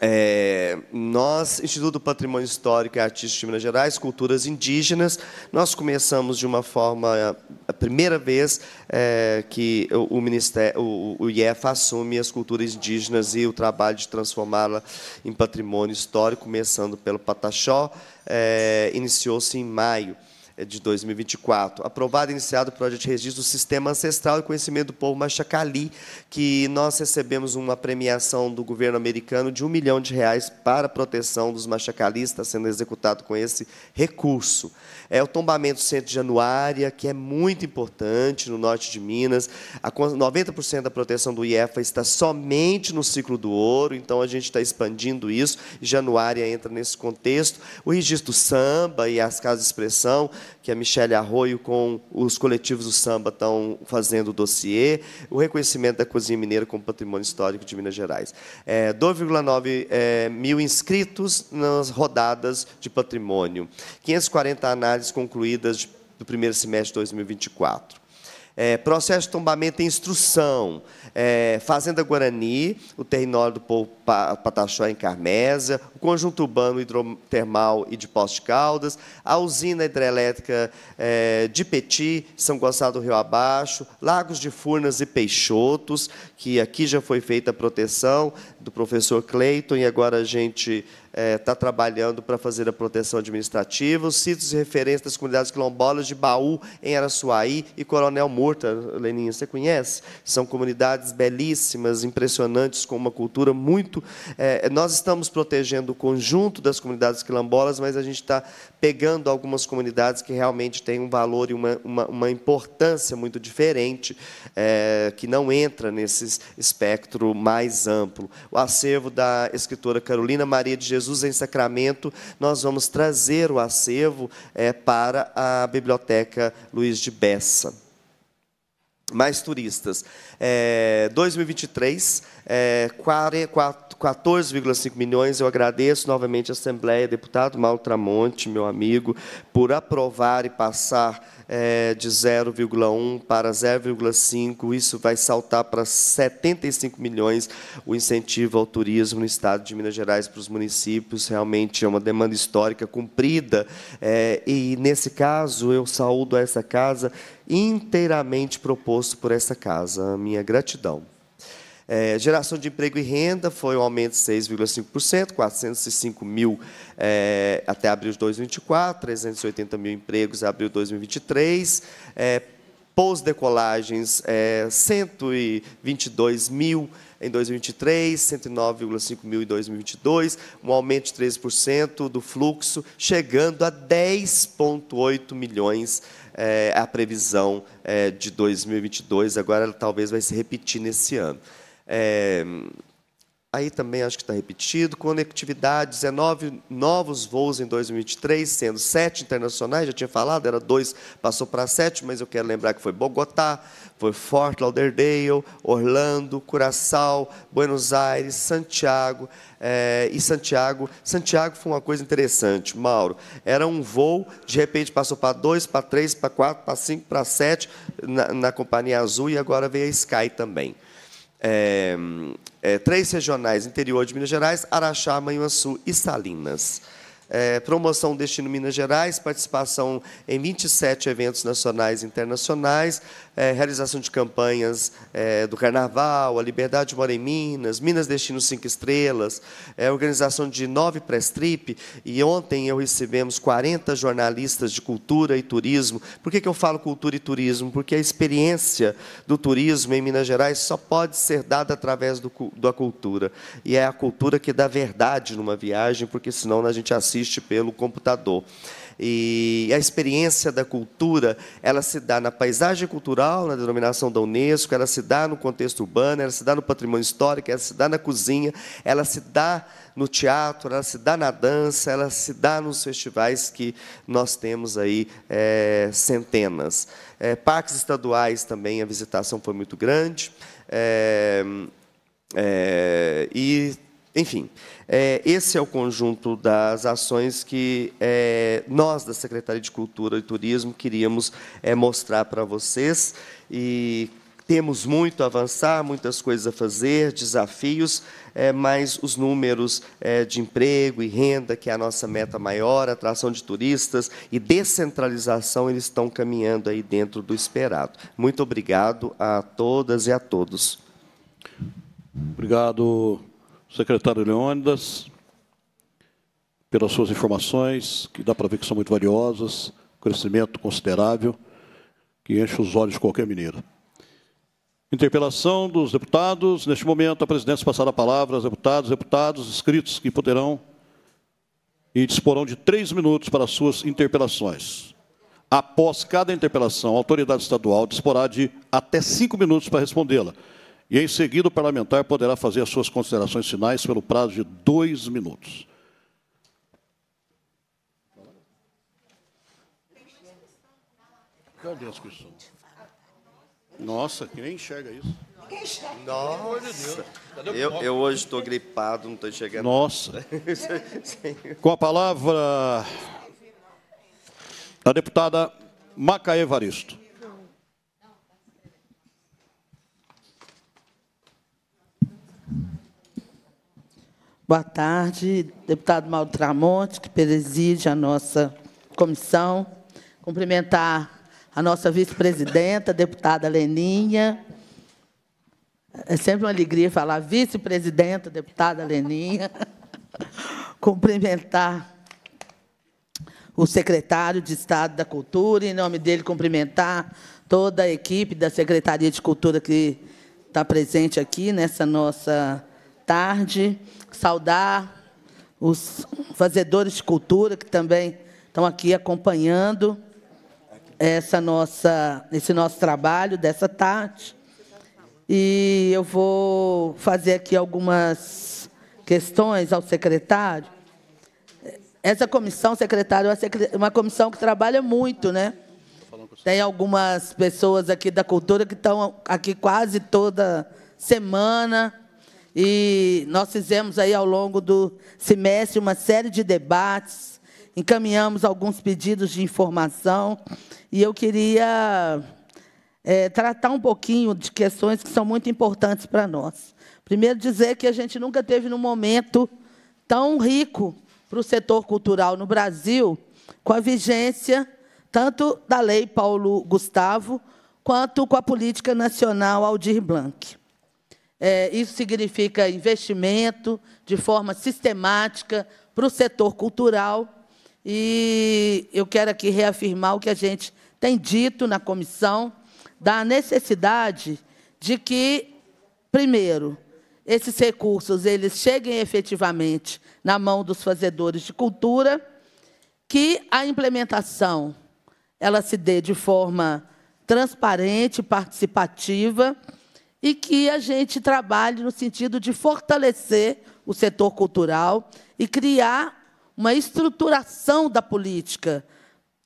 é, nós, Instituto do Patrimônio Histórico e Artístico de Minas Gerais, Culturas Indígenas, nós começamos de uma forma, a primeira vez é, que o, o, Ministério, o, o IEF assume as culturas indígenas e o trabalho de transformá-la em patrimônio histórico, começando pelo Pataxó, é, iniciou-se em maio é de 2024. Aprovado e iniciado o projeto de registro do Sistema Ancestral e Conhecimento do Povo Machacali, que nós recebemos uma premiação do governo americano de um milhão de reais para a proteção dos machacalistas, sendo executado com esse recurso. É o tombamento do centro de Januária, que é muito importante no norte de Minas. A 90% da proteção do IEFA está somente no ciclo do ouro, então a gente está expandindo isso. Januária entra nesse contexto. O registro samba e as casas de expressão, que a Michelle Arroio com os coletivos do samba estão fazendo o dossiê. O reconhecimento da cozinha mineira como patrimônio histórico de Minas Gerais. É, 2,9 é, mil inscritos nas rodadas de patrimônio. 540 análises concluídas do primeiro semestre de 2024. É, processo de tombamento em instrução, é, Fazenda Guarani, o território do povo Pataxó em Carmésia, o conjunto urbano hidrotermal e de Poços de Caldas, a usina hidrelétrica é, de Peti, São Gonçalo do Rio Abaixo, Lagos de Furnas e Peixotos, que aqui já foi feita a proteção, do professor Cleiton, e agora a gente está é, tá trabalhando para fazer a proteção administrativa, os sítios de referência das comunidades quilombolas de Baú, em Araçuaí e Coronel Murta, Leninha, você conhece? São comunidades belíssimas, impressionantes, com uma cultura muito... É, nós estamos protegendo o conjunto das comunidades quilombolas, mas a gente está pegando algumas comunidades que realmente têm um valor e uma, uma, uma importância muito diferente, é, que não entra nesse espectro mais amplo. O acervo da escritora Carolina Maria de Jesus em Sacramento, nós vamos trazer o acervo é, para a Biblioteca Luiz de Bessa mais turistas. É, 2023, é, 14,5 milhões. Eu agradeço novamente a Assembleia, deputado Mauro meu amigo, por aprovar e passar é, de 0,1 para 0,5. Isso vai saltar para 75 milhões o incentivo ao turismo no estado de Minas Gerais para os municípios. Realmente é uma demanda histórica cumprida. É, e, nesse caso, eu saúdo essa casa inteiramente proposto por essa casa. A minha gratidão. É, geração de emprego e renda foi um aumento de 6,5%, 405 mil é, até abril de 2024, 380 mil empregos abril de 2023. É, Pós-decolagens, é, 122 mil em 2023, 109,5 mil em 2022, um aumento de 13% do fluxo, chegando a 10,8 milhões de é a previsão é, de 2022, agora ela talvez vai se repetir nesse ano. É, Aí também acho que está repetido. Conectividade, 19 é novos voos em 2023, sendo sete internacionais, já tinha falado, era dois, passou para sete, mas eu quero lembrar que foi Bogotá, foi Fort Lauderdale, Orlando, Curaçao, Buenos Aires, Santiago. É, e Santiago. Santiago foi uma coisa interessante, Mauro. Era um voo, de repente passou para dois, para três, para quatro, para cinco, para sete, na, na Companhia Azul, e agora veio a Sky também. É, é, três regionais interior de Minas Gerais, Araxá, Manhuaçu e Salinas. É, promoção Destino Minas Gerais, participação em 27 eventos nacionais e internacionais, é, realização de campanhas é, do Carnaval, a Liberdade Mora em Minas, Minas Destino Cinco Estrelas, é, organização de nove press strip e ontem eu recebemos 40 jornalistas de cultura e turismo. Por que, que eu falo cultura e turismo? Porque a experiência do turismo em Minas Gerais só pode ser dada através do, da cultura, e é a cultura que dá verdade numa viagem, porque senão a gente assiste pelo computador. E a experiência da cultura, ela se dá na paisagem cultural, na denominação da Unesco, ela se dá no contexto urbano, ela se dá no patrimônio histórico, ela se dá na cozinha, ela se dá no teatro, ela se dá na dança, ela se dá nos festivais que nós temos aí é, centenas. É, parques estaduais também a visitação foi muito grande. É, e, enfim, é, esse é o conjunto das ações que é, nós, da Secretaria de Cultura e Turismo, queríamos é, mostrar para vocês. E temos muito a avançar, muitas coisas a fazer, desafios, é, mas os números é, de emprego e renda, que é a nossa meta maior, atração de turistas e descentralização, eles estão caminhando aí dentro do esperado. Muito obrigado a todas e a todos. Obrigado, secretário Leônidas, pelas suas informações, que dá para ver que são muito valiosas, crescimento considerável, que enche os olhos de qualquer mineiro. Interpelação dos deputados. Neste momento, a presidência passará a palavra aos deputados, deputados inscritos que poderão e disporão de três minutos para suas interpelações. Após cada interpelação, a autoridade estadual disporá de até cinco minutos para respondê-la. E em seguida, o parlamentar poderá fazer as suas considerações finais pelo prazo de dois minutos. Cadê Nossa, que nem enxerga isso. Nossa. Eu, eu hoje estou gripado, não estou enxergando. Nossa. Com a palavra, a deputada Macaé Varisto. Boa tarde, deputado Mauro Tramonte, que preside a nossa comissão. Cumprimentar a nossa vice-presidenta, deputada Leninha. É sempre uma alegria falar vice-presidenta, deputada Leninha. Cumprimentar o secretário de Estado da Cultura, em nome dele, cumprimentar toda a equipe da Secretaria de Cultura que está presente aqui nessa nossa tarde saudar os fazedores de cultura que também estão aqui acompanhando essa nossa, esse nosso trabalho dessa tarde. E eu vou fazer aqui algumas questões ao secretário. Essa comissão, secretário, é uma comissão que trabalha muito, né? Tem algumas pessoas aqui da cultura que estão aqui quase toda semana e nós fizemos aí ao longo do semestre uma série de debates, encaminhamos alguns pedidos de informação, e eu queria é, tratar um pouquinho de questões que são muito importantes para nós. Primeiro, dizer que a gente nunca teve num momento tão rico para o setor cultural no Brasil, com a vigência tanto da Lei Paulo Gustavo, quanto com a Política Nacional Aldir Blanc. É, isso significa investimento de forma sistemática para o setor cultural. E eu quero aqui reafirmar o que a gente tem dito na comissão da necessidade de que, primeiro, esses recursos eles cheguem efetivamente na mão dos fazedores de cultura, que a implementação ela se dê de forma transparente, participativa e que a gente trabalhe no sentido de fortalecer o setor cultural e criar uma estruturação da política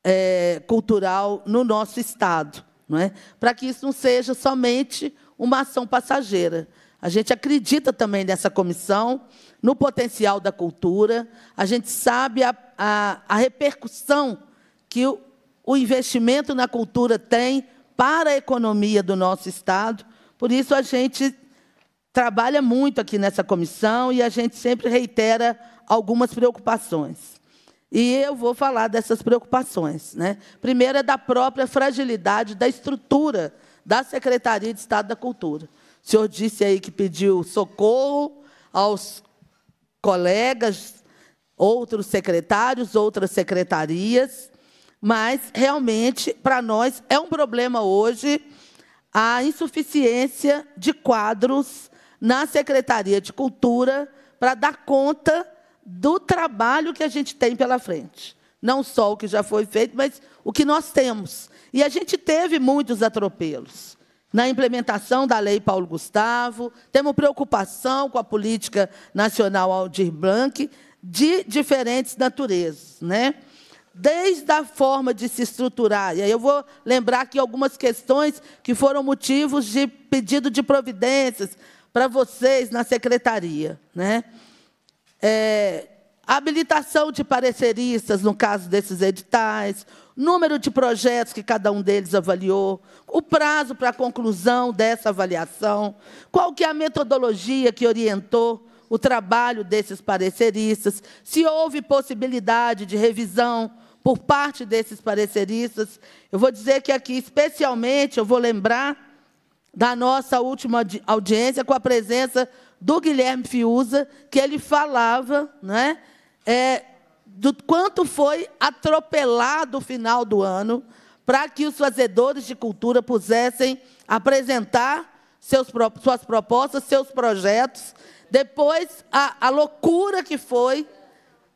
é, cultural no nosso Estado, não é? para que isso não seja somente uma ação passageira. A gente acredita também nessa comissão, no potencial da cultura, a gente sabe a, a, a repercussão que o, o investimento na cultura tem para a economia do nosso Estado, por isso a gente trabalha muito aqui nessa comissão e a gente sempre reitera algumas preocupações. E eu vou falar dessas preocupações. Né? Primeiro é da própria fragilidade da estrutura da Secretaria de Estado da Cultura. O senhor disse aí que pediu socorro aos colegas, outros secretários, outras secretarias, mas realmente para nós é um problema hoje a insuficiência de quadros na Secretaria de Cultura para dar conta do trabalho que a gente tem pela frente. Não só o que já foi feito, mas o que nós temos. E a gente teve muitos atropelos na implementação da Lei Paulo Gustavo, temos preocupação com a política nacional Aldir Blanc de diferentes naturezas. Né? desde a forma de se estruturar. E aí eu vou lembrar aqui algumas questões que foram motivos de pedido de providências para vocês na secretaria. Né? É, habilitação de pareceristas, no caso desses editais, número de projetos que cada um deles avaliou, o prazo para a conclusão dessa avaliação, qual que é a metodologia que orientou o trabalho desses pareceristas, se houve possibilidade de revisão por parte desses pareceristas. Eu vou dizer que aqui, especialmente, eu vou lembrar da nossa última audiência com a presença do Guilherme Fiuza, que ele falava né, é, do quanto foi atropelado o final do ano para que os fazedores de cultura pusessem apresentar seus, suas propostas, seus projetos, depois a, a loucura que foi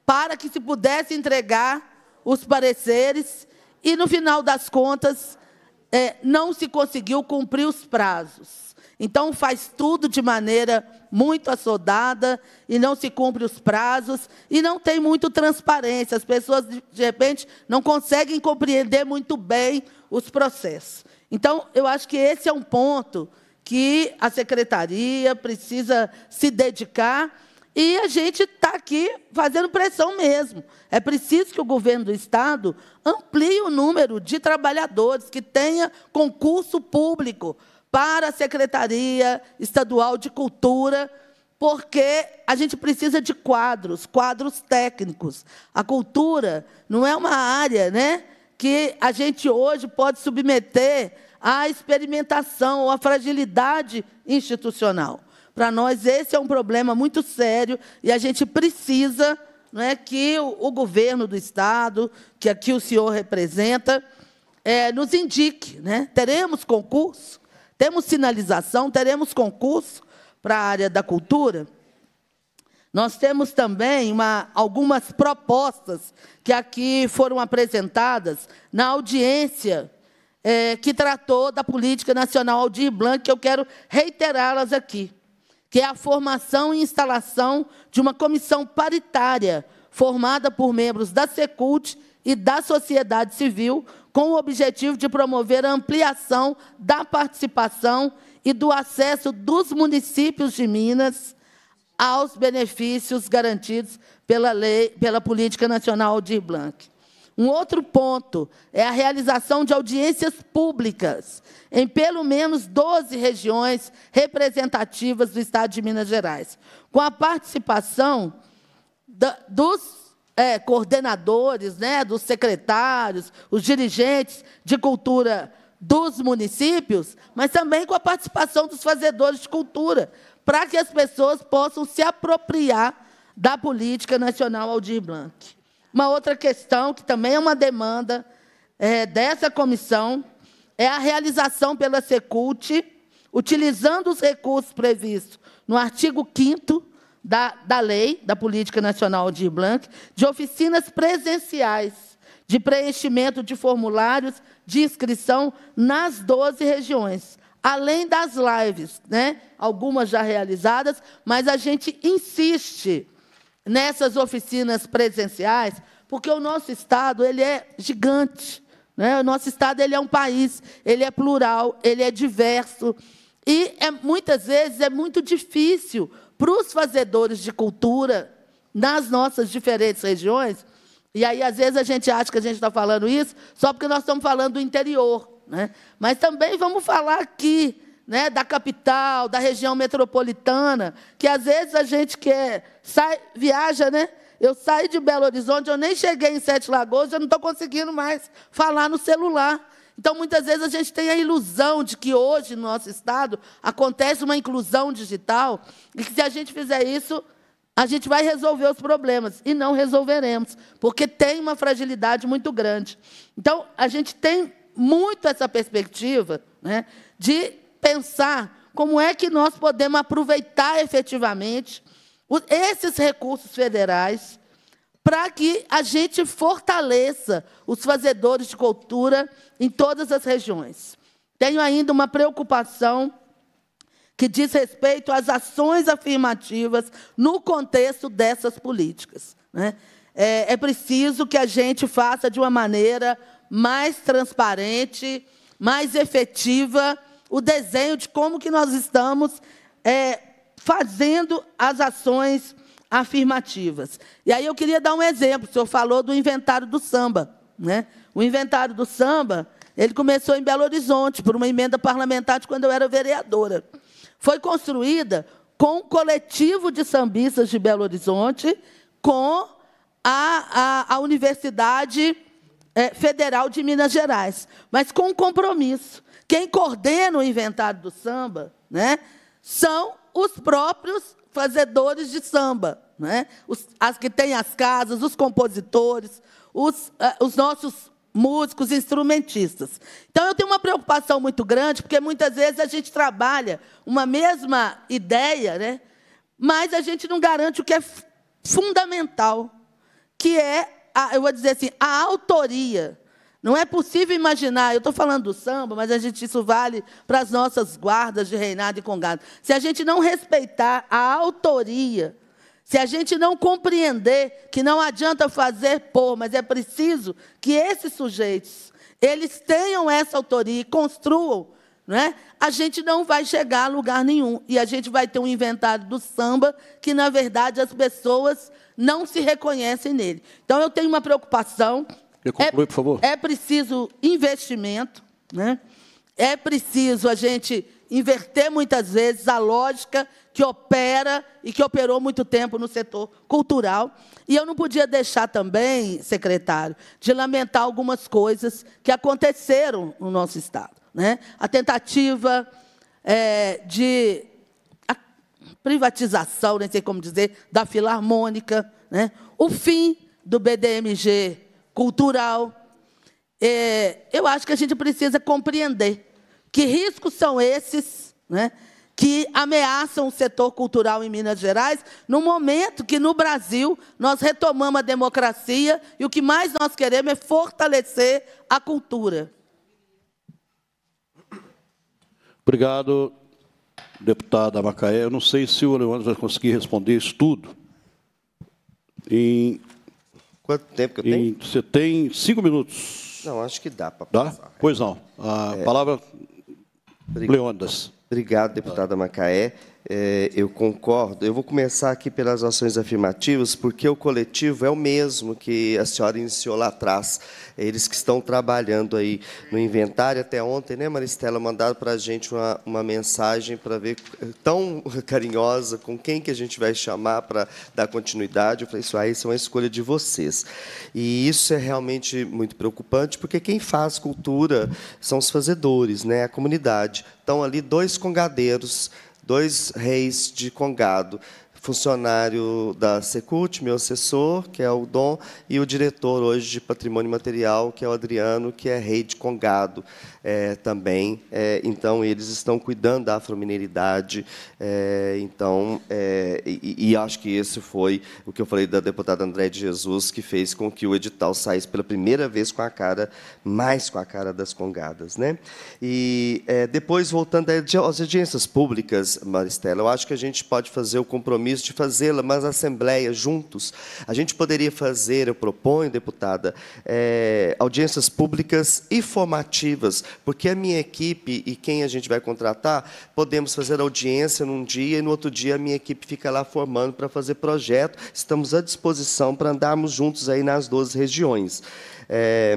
para que se pudesse entregar os pareceres e, no final das contas, é, não se conseguiu cumprir os prazos. Então, faz tudo de maneira muito assodada e não se cumpre os prazos e não tem muito transparência. As pessoas, de repente, não conseguem compreender muito bem os processos. Então, eu acho que esse é um ponto que a secretaria precisa se dedicar e a gente está aqui fazendo pressão mesmo. É preciso que o governo do Estado amplie o número de trabalhadores, que tenha concurso público para a Secretaria Estadual de Cultura, porque a gente precisa de quadros, quadros técnicos. A cultura não é uma área né, que a gente hoje pode submeter à experimentação ou à fragilidade institucional. Para nós, esse é um problema muito sério e a gente precisa não é, que o, o governo do Estado, que aqui o senhor representa, é, nos indique. Né? Teremos concurso? Temos sinalização? Teremos concurso para a área da cultura? Nós temos também uma, algumas propostas que aqui foram apresentadas na audiência é, que tratou da Política Nacional Aldir Blanc, que eu quero reiterá-las aqui que é a formação e instalação de uma comissão paritária formada por membros da Secult e da sociedade civil, com o objetivo de promover a ampliação da participação e do acesso dos municípios de Minas aos benefícios garantidos pela lei, pela Política Nacional de Blanc. Um outro ponto é a realização de audiências públicas em pelo menos 12 regiões representativas do Estado de Minas Gerais, com a participação da, dos é, coordenadores, né, dos secretários, os dirigentes de cultura dos municípios, mas também com a participação dos fazedores de cultura, para que as pessoas possam se apropriar da política nacional Aldir Blanc. Uma outra questão, que também é uma demanda é, dessa comissão, é a realização pela Secult, utilizando os recursos previstos no artigo 5 da, da Lei da Política Nacional de Blanc, de oficinas presenciais de preenchimento de formulários de inscrição nas 12 regiões, além das lives, né? algumas já realizadas, mas a gente insiste nessas oficinas presenciais, porque o nosso Estado ele é gigante. Né? O nosso Estado ele é um país, ele é plural, ele é diverso. E é, muitas vezes é muito difícil para os fazedores de cultura nas nossas diferentes regiões. E aí, às vezes, a gente acha que a gente está falando isso só porque nós estamos falando do interior. Né? Mas também vamos falar aqui né, da capital, da região metropolitana, que às vezes a gente quer, sai, viaja, né? Eu saí de Belo Horizonte, eu nem cheguei em Sete Lagoas, eu não estou conseguindo mais falar no celular. Então, muitas vezes, a gente tem a ilusão de que hoje, no nosso estado, acontece uma inclusão digital e que, se a gente fizer isso, a gente vai resolver os problemas. E não resolveremos, porque tem uma fragilidade muito grande. Então, a gente tem muito essa perspectiva né, de pensar como é que nós podemos aproveitar efetivamente esses recursos federais para que a gente fortaleça os fazedores de cultura em todas as regiões. Tenho ainda uma preocupação que diz respeito às ações afirmativas no contexto dessas políticas. Né? É, é preciso que a gente faça de uma maneira mais transparente, mais efetiva o desenho de como que nós estamos é, fazendo as ações afirmativas. E aí eu queria dar um exemplo. O senhor falou do inventário do samba. Né? O inventário do samba ele começou em Belo Horizonte, por uma emenda parlamentar de quando eu era vereadora. Foi construída com o um coletivo de sambistas de Belo Horizonte, com a, a, a Universidade é, Federal de Minas Gerais, mas com um compromisso quem coordena o inventário do samba né, são os próprios fazedores de samba. Né? Os, as que têm as casas, os compositores, os, uh, os nossos músicos, instrumentistas. Então, eu tenho uma preocupação muito grande, porque muitas vezes a gente trabalha uma mesma ideia, né? mas a gente não garante o que é fundamental, que é, a, eu vou dizer assim, a autoria não é possível imaginar, eu estou falando do samba, mas a gente, isso vale para as nossas guardas de reinado e congado. Se a gente não respeitar a autoria, se a gente não compreender que não adianta fazer por, mas é preciso que esses sujeitos, eles tenham essa autoria e construam, né? a gente não vai chegar a lugar nenhum. E a gente vai ter um inventário do samba que, na verdade, as pessoas não se reconhecem nele. Então, eu tenho uma preocupação é, é, preciso investimento, né? é preciso a gente inverter muitas vezes a lógica que opera e que operou muito tempo no setor cultural. E eu não podia deixar também, secretário, de lamentar algumas coisas que aconteceram no nosso Estado. Né? A tentativa é, de a privatização, nem sei como dizer, da Filarmônica, né? o fim do BDMG cultural. É, eu acho que a gente precisa compreender que riscos são esses né, que ameaçam o setor cultural em Minas Gerais, no momento que, no Brasil, nós retomamos a democracia e o que mais nós queremos é fortalecer a cultura. Obrigado, deputada Macaé. Eu não sei se o Leandro vai conseguir responder isso tudo em Quanto tempo que eu tenho? você tem cinco minutos. Não, acho que dá para passar. Dá? Pois não. A é... palavra, Leônidas. Obrigado, deputada Macaé. É, eu concordo. Eu vou começar aqui pelas ações afirmativas, porque o coletivo é o mesmo que a senhora iniciou lá atrás. É eles que estão trabalhando aí no inventário. Até ontem, né, Maristela, mandaram para a gente uma, uma mensagem para ver, eh, tão carinhosa, com quem que a gente vai chamar para dar continuidade. Eu falei, isso aí é uma escolha de vocês. E isso é realmente muito preocupante, porque quem faz cultura são os fazedores, né, a comunidade. Estão ali dois congadeiros dois reis de Congado funcionário da Secult, meu assessor, que é o Dom, e o diretor hoje de Patrimônio Material, que é o Adriano, que é rei de Congado é, também. É, então, eles estão cuidando da afromineiridade. É, então, é, e, e, acho que esse foi o que eu falei da deputada André de Jesus, que fez com que o edital saísse pela primeira vez com a cara, mais com a cara das Congadas. Né? E é, depois, voltando às audiências públicas, Maristela, eu acho que a gente pode fazer o compromisso compromisso de fazê-la, mas a Assembleia, juntos, a gente poderia fazer, eu proponho, deputada, é, audiências públicas e formativas, porque a minha equipe e quem a gente vai contratar, podemos fazer audiência num dia e no outro dia a minha equipe fica lá formando para fazer projeto. Estamos à disposição para andarmos juntos aí nas 12 regiões. É,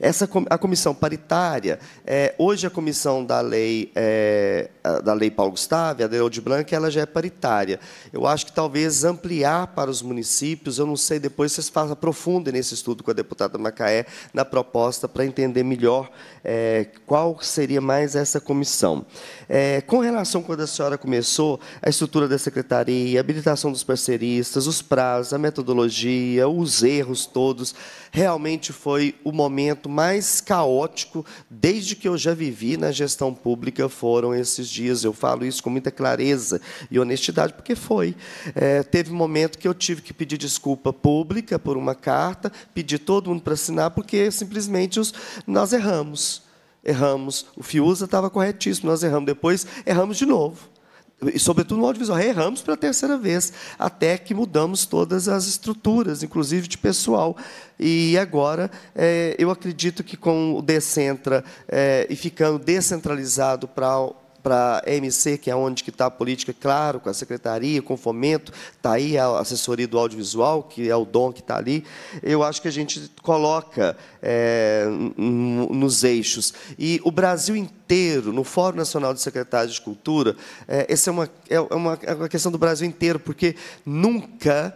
essa, a comissão paritária, é, hoje a comissão da lei, é, da lei Paulo Gustavo a Derolde Blanca ela já é paritária. Eu acho que talvez ampliar para os municípios, eu não sei, depois vocês façam, aprofundem nesse estudo com a deputada Macaé, na proposta, para entender melhor é, qual seria mais essa comissão. É, com relação quando a senhora começou, a estrutura da secretaria, a habilitação dos parceiristas, os prazos, a metodologia, os erros todos realmente foi o momento mais caótico desde que eu já vivi na gestão pública foram esses dias. Eu falo isso com muita clareza e honestidade, porque foi. É, teve um momento que eu tive que pedir desculpa pública por uma carta, pedir todo mundo para assinar, porque simplesmente os, nós erramos. Erramos. O Fiuza estava corretíssimo, nós erramos. Depois, erramos de novo e sobretudo no audiovisual, erramos pela terceira vez, até que mudamos todas as estruturas, inclusive de pessoal. E agora, é, eu acredito que com o Decentra é, e ficando descentralizado para para a MC, que é onde que está a política, claro, com a secretaria, com o fomento, está aí a assessoria do audiovisual, que é o dom que está ali. Eu acho que a gente coloca é, nos eixos. E o Brasil inteiro, no Fórum Nacional de Secretários de Cultura, é, essa é uma, é, uma, é uma questão do Brasil inteiro, porque nunca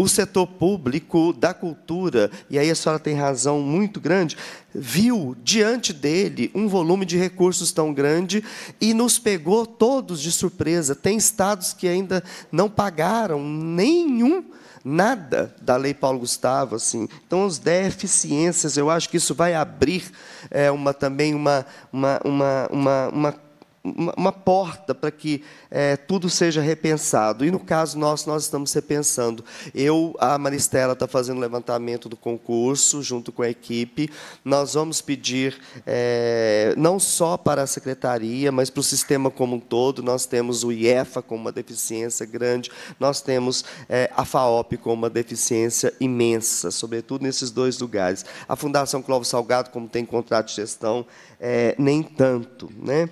o setor público da cultura, e aí a senhora tem razão muito grande, viu diante dele um volume de recursos tão grande e nos pegou todos de surpresa. Tem estados que ainda não pagaram nenhum nada da Lei Paulo Gustavo, assim. Então, as deficiências, eu acho que isso vai abrir é, uma também uma, uma, uma, uma, uma uma, uma porta para que é, tudo seja repensado. E no caso nosso, nós estamos repensando. Eu, a Maristela está fazendo levantamento do concurso, junto com a equipe. Nós vamos pedir, é, não só para a secretaria, mas para o sistema como um todo. Nós temos o IEFA com uma deficiência grande, nós temos é, a FAOP com uma deficiência imensa, sobretudo nesses dois lugares. A Fundação Clóvis Salgado, como tem contrato de gestão, é, nem tanto. Né?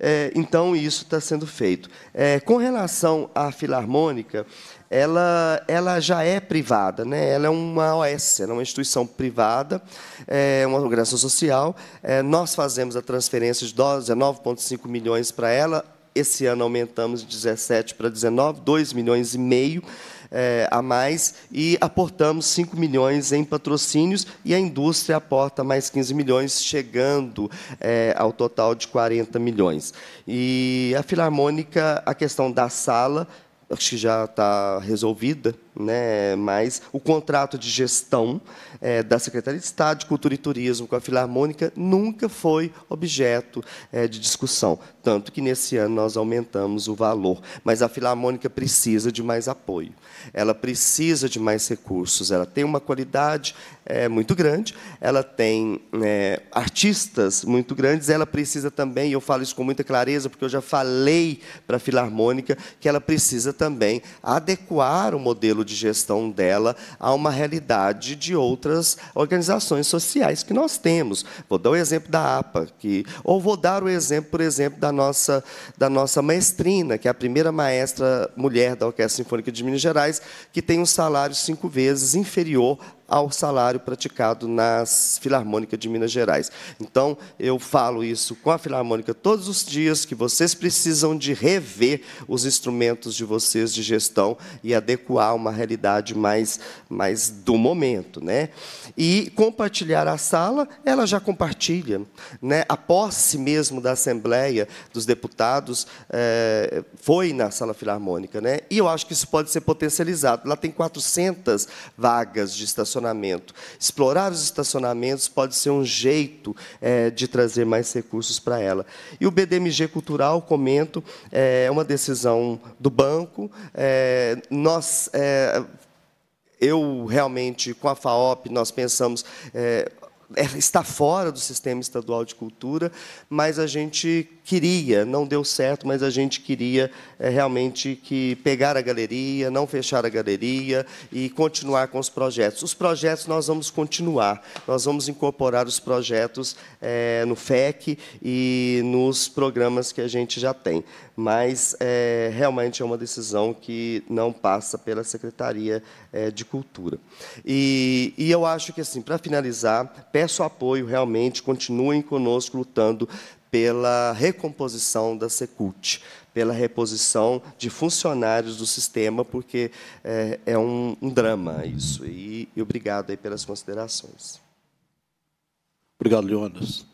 É, então, isso está sendo feito. É, com relação à Filarmônica, ela, ela já é privada, né? ela é uma OS, ela é uma instituição privada, é uma organização social. É, nós fazemos a transferência de 19,5 milhões para ela, esse ano aumentamos de 17 para 19, 2 milhões e meio é, a mais e aportamos 5 milhões em patrocínios e a indústria aporta mais 15 milhões, chegando é, ao total de 40 milhões. E a Filarmônica, a questão da sala, acho que já está resolvida, né, mas o contrato de gestão é, da Secretaria de Estado de Cultura e Turismo com a Filarmônica nunca foi objeto é, de discussão, tanto que nesse ano nós aumentamos o valor. Mas a Filarmônica precisa de mais apoio, ela precisa de mais recursos, ela tem uma qualidade é, muito grande, ela tem é, artistas muito grandes, ela precisa também, e eu falo isso com muita clareza, porque eu já falei para a Filarmônica que ela precisa também adequar o modelo de gestão dela a uma realidade de outras organizações sociais que nós temos. Vou dar o exemplo da APA, que, ou vou dar o exemplo, por exemplo, da nossa, da nossa maestrina, que é a primeira maestra mulher da Orquestra Sinfônica de Minas Gerais, que tem um salário cinco vezes inferior ao salário praticado nas Filarmônicas de Minas Gerais. Então, eu falo isso com a Filarmônica todos os dias, que vocês precisam de rever os instrumentos de vocês de gestão e adequar uma realidade mais, mais do momento. Né? E compartilhar a sala, ela já compartilha. Né? A posse mesmo da Assembleia dos Deputados é, foi na Sala Filarmônica. Né? E eu acho que isso pode ser potencializado. Lá tem 400 vagas de estacionamento estacionamento. Explorar os estacionamentos pode ser um jeito é, de trazer mais recursos para ela. E o BDMG Cultural, comento, é, é uma decisão do banco. É, nós é, eu realmente, com a FAOP, nós pensamos, é, é, está fora do sistema estadual de cultura, mas a gente queria, não deu certo, mas a gente queria é, realmente que pegar a galeria, não fechar a galeria e continuar com os projetos. Os projetos nós vamos continuar, nós vamos incorporar os projetos é, no FEC e nos programas que a gente já tem, mas é, realmente é uma decisão que não passa pela Secretaria é, de Cultura. E, e eu acho que assim, para finalizar, peço apoio realmente, continuem conosco lutando pela recomposição da Secult, pela reposição de funcionários do sistema, porque é, é um, um, drama isso. E, e, obrigado aí pelas considerações. Obrigado, Leonas.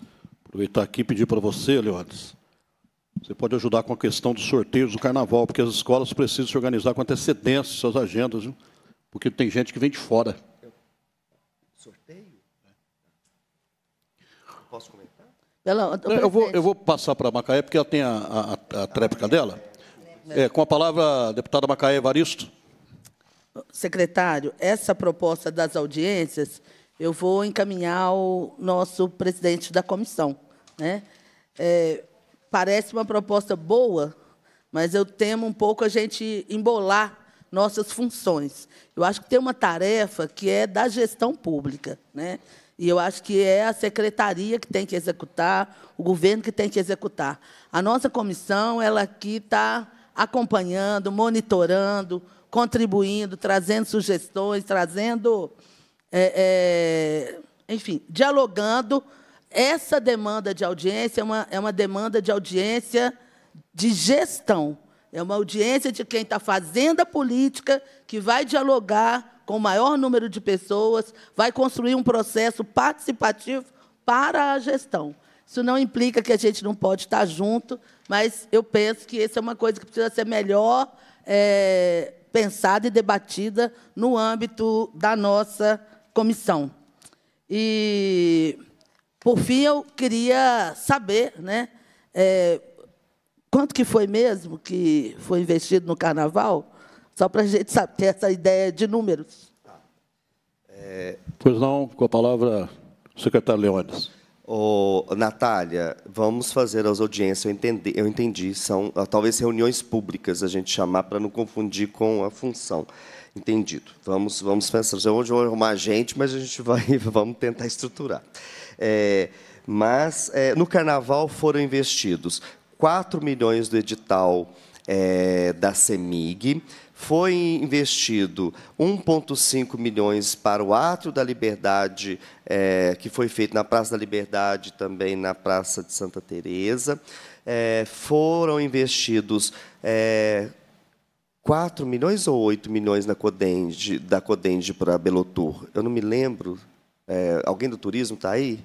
Aproveitar aqui e pedir para você, Leonas, você pode ajudar com a questão dos sorteios do carnaval, porque as escolas precisam se organizar com antecedência suas agendas, viu? porque tem gente que vem de fora. Eu... Sorteio? Posso comentar? Ela, eu, é, vou, eu vou passar para a Macaé, porque ela tem a, a, a tréplica dela. É, com a palavra, deputada Macaé Evaristo. Secretário, essa proposta das audiências eu vou encaminhar ao nosso presidente da comissão. Né? É, parece uma proposta boa, mas eu temo um pouco a gente embolar nossas funções. Eu acho que tem uma tarefa que é da gestão pública. Né? E eu acho que é a secretaria que tem que executar, o governo que tem que executar. A nossa comissão, ela aqui está acompanhando, monitorando, contribuindo, trazendo sugestões, trazendo, é, é, enfim, dialogando. Essa demanda de audiência é uma, é uma demanda de audiência de gestão. É uma audiência de quem está fazendo a política, que vai dialogar com o maior número de pessoas, vai construir um processo participativo para a gestão. Isso não implica que a gente não pode estar junto, mas eu penso que essa é uma coisa que precisa ser melhor é, pensada e debatida no âmbito da nossa comissão. E, por fim, eu queria saber né, é, quanto que foi mesmo que foi investido no Carnaval, só para a gente ter essa ideia de números. É... Pois não, com a palavra, secretário Leones. Ô, Natália, vamos fazer as audiências, eu entendi, eu entendi, são ah, talvez reuniões públicas a gente chamar para não confundir com a função. Entendido. Vamos, vamos pensar, hoje vou arrumar gente, mas a gente vai, vamos tentar estruturar. É, mas é, no Carnaval foram investidos 4 milhões do edital é, da CEMIG, foi investido 1,5 milhões para o Átrio da Liberdade, é, que foi feito na Praça da Liberdade, também na Praça de Santa Teresa. É, foram investidos é, 4 milhões ou 8 milhões na codende da codende para a Belotur. Eu não me lembro. É, alguém do turismo está aí?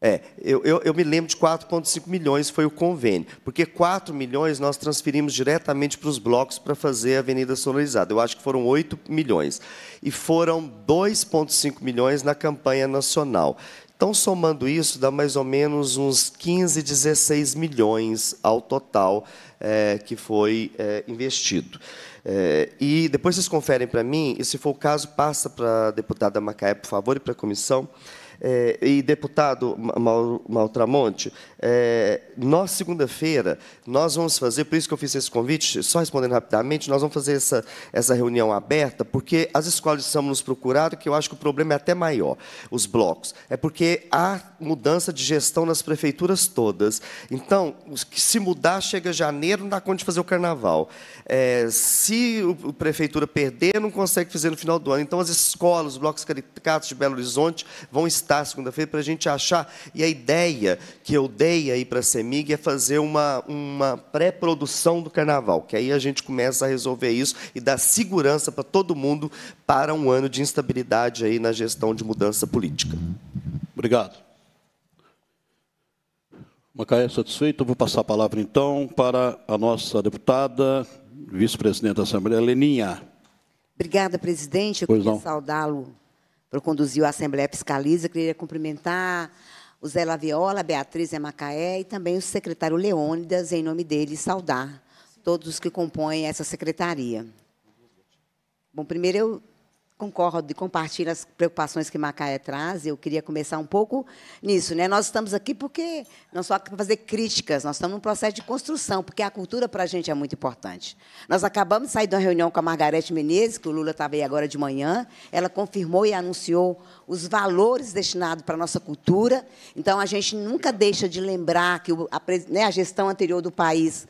É, eu, eu, eu, me lembro de 4,5 milhões foi o convênio, porque 4 milhões nós transferimos diretamente para os blocos para fazer a Avenida Sonorizada. Eu acho que foram 8 milhões. E foram 2,5 milhões na campanha nacional. Então, somando isso, dá mais ou menos uns 15, 16 milhões ao total é, que foi é, investido. É, e depois vocês conferem para mim, e se for o caso, passa para a deputada Macaé, por favor, e para a comissão. É, e deputado Maltramonte, é, nós, segunda-feira, nós vamos fazer, por isso que eu fiz esse convite, só respondendo rapidamente, nós vamos fazer essa, essa reunião aberta, porque as escolas de samba nos procuraram, que eu acho que o problema é até maior, os blocos. É porque há mudança de gestão nas prefeituras todas. Então, se mudar, chega janeiro, não dá conta de fazer o carnaval. É, se a prefeitura perder, não consegue fazer no final do ano. Então, as escolas, os blocos caricatos de Belo Horizonte vão estar segunda-feira para a gente achar. E a ideia que eu dei ideia aí para a CEMIG é fazer uma, uma pré-produção do carnaval, que aí a gente começa a resolver isso e dar segurança para todo mundo para um ano de instabilidade aí na gestão de mudança política. Obrigado. Macaé, satisfeito. Vou passar a palavra, então, para a nossa deputada, vice-presidente da Assembleia, Leninha. Obrigada, presidente. Eu pois queria saudá-lo por conduzir a Assembleia Fiscaliza. Eu queria cumprimentar o Zé Laviola, a Beatriz e Macaé, e também o secretário Leônidas, em nome dele, saudar todos os que compõem essa secretaria. Bom, primeiro eu Concordo e compartilho as preocupações que Macaé traz. Eu queria começar um pouco nisso. Né? Nós estamos aqui porque não só para fazer críticas, nós estamos num processo de construção, porque a cultura para a gente é muito importante. Nós acabamos de sair de uma reunião com a Margarete Menezes, que o Lula estava aí agora de manhã. Ela confirmou e anunciou os valores destinados para a nossa cultura. Então, a gente nunca deixa de lembrar que a, né, a gestão anterior do país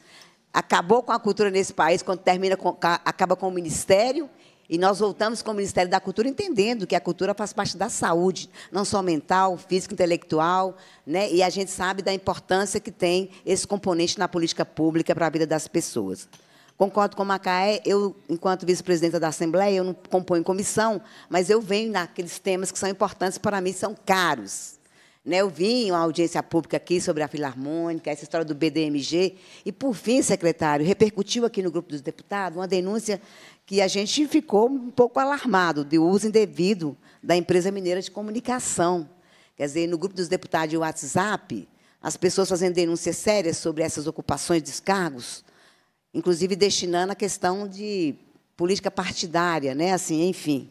acabou com a cultura nesse país, quando termina com, acaba com o Ministério e nós voltamos com o Ministério da Cultura entendendo que a cultura faz parte da saúde, não só mental, física, intelectual, né? e a gente sabe da importância que tem esse componente na política pública para a vida das pessoas. Concordo com o Macaé, eu, enquanto vice-presidenta da Assembleia, eu não componho comissão, mas eu venho naqueles temas que são importantes para mim, são caros. Né? Eu vim uma audiência pública aqui sobre a Filarmônica, essa história do BDMG, e, por fim, secretário, repercutiu aqui no grupo dos deputados uma denúncia que a gente ficou um pouco alarmado do uso indevido da empresa mineira de comunicação. Quer dizer, no grupo dos deputados de WhatsApp, as pessoas fazendo denúncias sérias sobre essas ocupações de cargos, inclusive destinando a questão de política partidária, né? assim, enfim,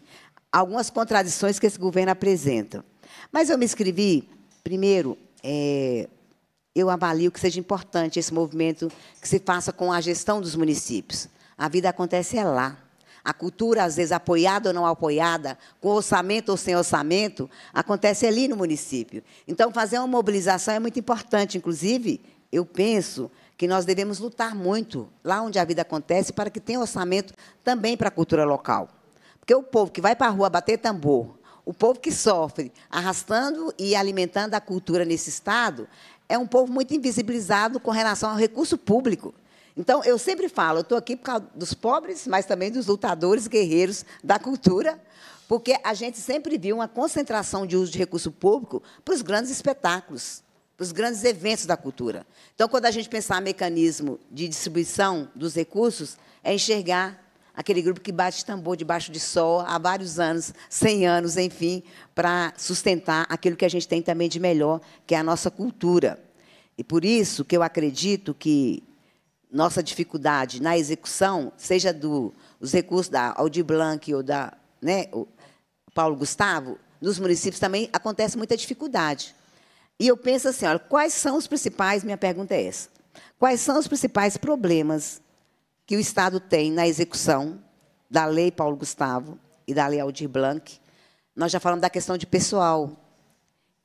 algumas contradições que esse governo apresenta. Mas eu me inscrevi, primeiro, é, eu avalio que seja importante esse movimento que se faça com a gestão dos municípios. A vida acontece é lá a cultura, às vezes apoiada ou não apoiada, com orçamento ou sem orçamento, acontece ali no município. Então, fazer uma mobilização é muito importante. Inclusive, eu penso que nós devemos lutar muito lá onde a vida acontece para que tenha orçamento também para a cultura local. Porque o povo que vai para a rua bater tambor, o povo que sofre arrastando e alimentando a cultura nesse Estado, é um povo muito invisibilizado com relação ao recurso público. Então, eu sempre falo, eu estou aqui por causa dos pobres, mas também dos lutadores, guerreiros da cultura, porque a gente sempre viu uma concentração de uso de recurso público para os grandes espetáculos, para os grandes eventos da cultura. Então, quando a gente pensar mecanismo de distribuição dos recursos, é enxergar aquele grupo que bate tambor debaixo de sol há vários anos, 100 anos, enfim, para sustentar aquilo que a gente tem também de melhor, que é a nossa cultura. E por isso que eu acredito que nossa dificuldade na execução, seja do, dos recursos da Aldir Blanc ou da né, Paulo Gustavo, nos municípios também acontece muita dificuldade. E eu penso assim, olha, quais são os principais, minha pergunta é essa, quais são os principais problemas que o Estado tem na execução da Lei Paulo Gustavo e da Lei Aldir Blanc? Nós já falamos da questão de pessoal.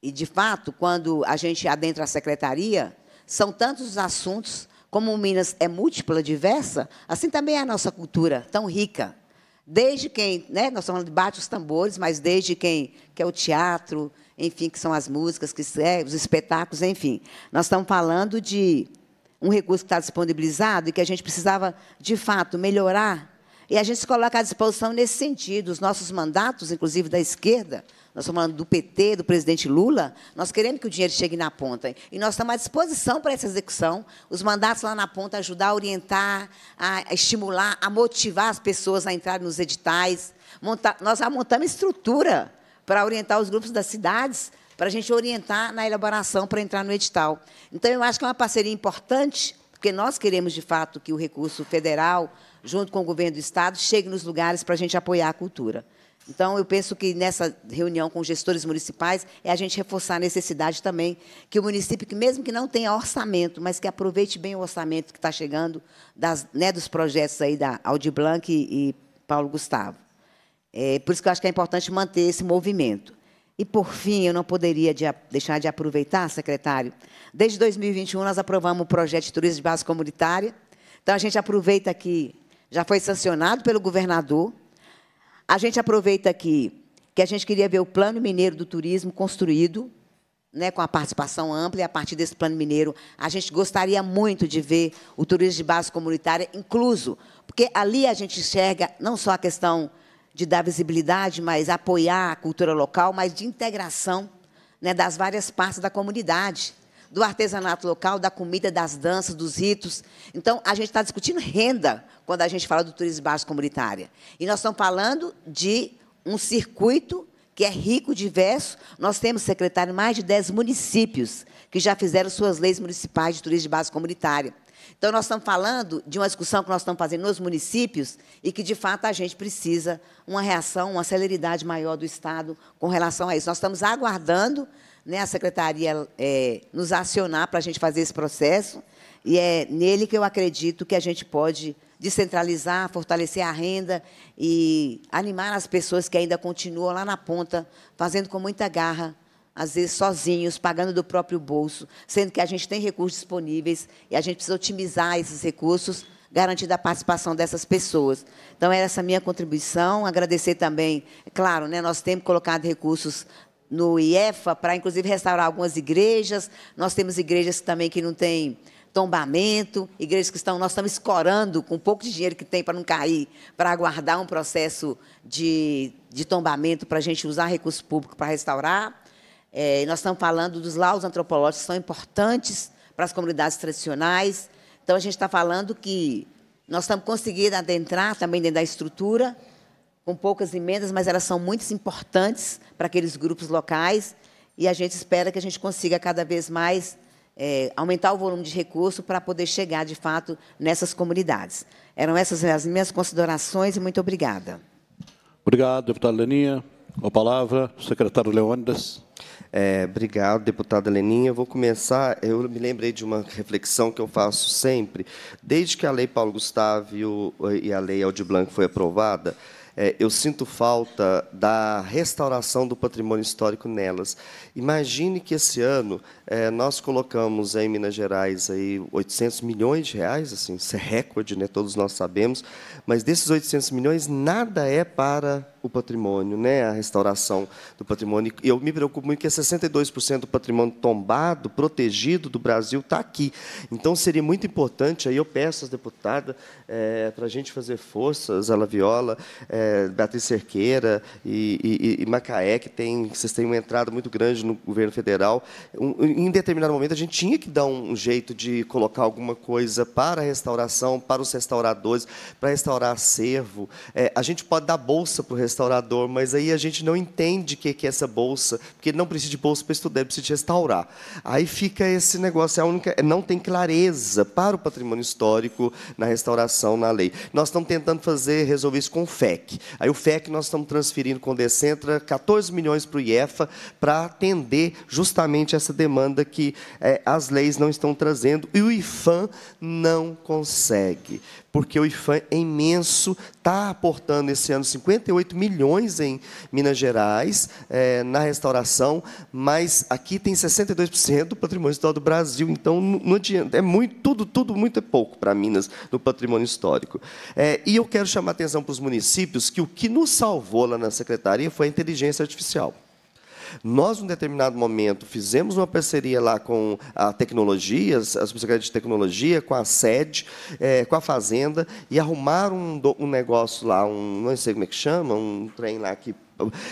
E, de fato, quando a gente adentra a secretaria, são tantos os assuntos como Minas é múltipla, diversa, assim também é a nossa cultura, tão rica. Desde quem, né, nós estamos falando de bate os tambores, mas desde quem, que é o teatro, enfim, que são as músicas, que é, os espetáculos, enfim. Nós estamos falando de um recurso que está disponibilizado e que a gente precisava, de fato, melhorar. E a gente se coloca à disposição nesse sentido. Os nossos mandatos, inclusive da esquerda, nós estamos falando do PT, do presidente Lula, nós queremos que o dinheiro chegue na ponta. E nós estamos à disposição para essa execução, os mandatos lá na ponta, ajudar a orientar, a estimular, a motivar as pessoas a entrarem nos editais. Montar, nós já montamos estrutura para orientar os grupos das cidades, para a gente orientar na elaboração para entrar no edital. Então, eu acho que é uma parceria importante, porque nós queremos, de fato, que o recurso federal, junto com o governo do Estado, chegue nos lugares para a gente apoiar a cultura. Então, eu penso que nessa reunião com gestores municipais é a gente reforçar a necessidade também que o município, que mesmo que não tenha orçamento, mas que aproveite bem o orçamento que está chegando das, né, dos projetos aí da Aldi Blanc e, e Paulo Gustavo. É, por isso que eu acho que é importante manter esse movimento. E, por fim, eu não poderia de, deixar de aproveitar, secretário, desde 2021 nós aprovamos o projeto de turismo de base comunitária, então a gente aproveita que já foi sancionado pelo governador, a gente aproveita aqui que a gente queria ver o Plano Mineiro do Turismo construído, né, com a participação ampla, e a partir desse Plano Mineiro, a gente gostaria muito de ver o turismo de base comunitária incluso, porque ali a gente enxerga não só a questão de dar visibilidade, mas apoiar a cultura local, mas de integração né, das várias partes da comunidade do artesanato local, da comida, das danças, dos ritos. Então, a gente está discutindo renda quando a gente fala do turismo básico comunitária. E nós estamos falando de um circuito que é rico, diverso. Nós temos, secretário, mais de 10 municípios que já fizeram suas leis municipais de turismo de base comunitária. Então, nós estamos falando de uma discussão que nós estamos fazendo nos municípios e que, de fato, a gente precisa uma reação, uma celeridade maior do Estado com relação a isso. Nós estamos aguardando né, a secretaria é, nos acionar para a gente fazer esse processo. E é nele que eu acredito que a gente pode descentralizar, fortalecer a renda e animar as pessoas que ainda continuam lá na ponta, fazendo com muita garra, às vezes sozinhos, pagando do próprio bolso, sendo que a gente tem recursos disponíveis e a gente precisa otimizar esses recursos, garantindo a participação dessas pessoas. Então, era essa minha contribuição. Agradecer também, é claro, né, nós temos colocado recursos no IEFA para, inclusive, restaurar algumas igrejas. Nós temos igrejas também que não têm tombamento, igrejas que estão, nós estamos escorando com pouco de dinheiro que tem para não cair, para aguardar um processo de, de tombamento para a gente usar recurso público para restaurar. É, nós estamos falando dos laus antropológicos que são importantes para as comunidades tradicionais. Então, a gente está falando que nós estamos conseguindo adentrar também dentro da estrutura com poucas emendas, mas elas são muito importantes para aqueles grupos locais e a gente espera que a gente consiga cada vez mais é, aumentar o volume de recurso para poder chegar, de fato, nessas comunidades. Eram essas as minhas considerações e muito obrigada. Obrigado, deputada Leninha. A palavra, secretário Leônidas. É, obrigado, deputada Leninha. Eu vou começar. Eu me lembrei de uma reflexão que eu faço sempre. Desde que a Lei Paulo Gustavo e a Lei Aldi Blanco foi aprovada, é, eu sinto falta da restauração do patrimônio histórico nelas. Imagine que esse ano é, nós colocamos em Minas Gerais aí 800 milhões de reais, assim, isso é recorde, né? Todos nós sabemos. Mas desses 800 milhões, nada é para o patrimônio, né, a restauração do patrimônio. E eu me preocupo muito que 62% é do patrimônio tombado, protegido do Brasil está aqui. Então seria muito importante, aí eu peço às deputadas é, para a gente fazer forças, Ala Viola, é, Beatriz Cerqueira e, e, e, Macaé, que tem, vocês têm uma entrada muito grande no governo federal. Um, em determinado momento a gente tinha que dar um jeito de colocar alguma coisa para a restauração, para os restauradores, para restaurar acervo. É, a gente pode dar bolsa para o restaurador, mas aí a gente não entende o que, que é essa bolsa, porque não precisa de bolsa para estudar, precisa de restaurar. Aí fica esse negócio, é a única, é, não tem clareza para o patrimônio histórico na restauração, na lei. Nós estamos tentando fazer, resolver isso com o FEC. Aí o FEC nós estamos transferindo com o Decentra 14 milhões para o IEFA para atender justamente essa demanda que é, as leis não estão trazendo e o IFAM não consegue porque o IFAM é imenso, está aportando esse ano 58 milhões em Minas Gerais, é, na restauração, mas aqui tem 62% do patrimônio histórico do Brasil, então não adianta, é muito, tudo, tudo muito é pouco para Minas, no patrimônio histórico. É, e eu quero chamar a atenção para os municípios que o que nos salvou lá na Secretaria foi a inteligência artificial. Nós, em um determinado momento, fizemos uma parceria lá com a tecnologia, a Subsecretaria de Tecnologia, com a sede, é, com a Fazenda, e arrumaram um, um negócio lá, um, não sei como é que chama, um trem lá que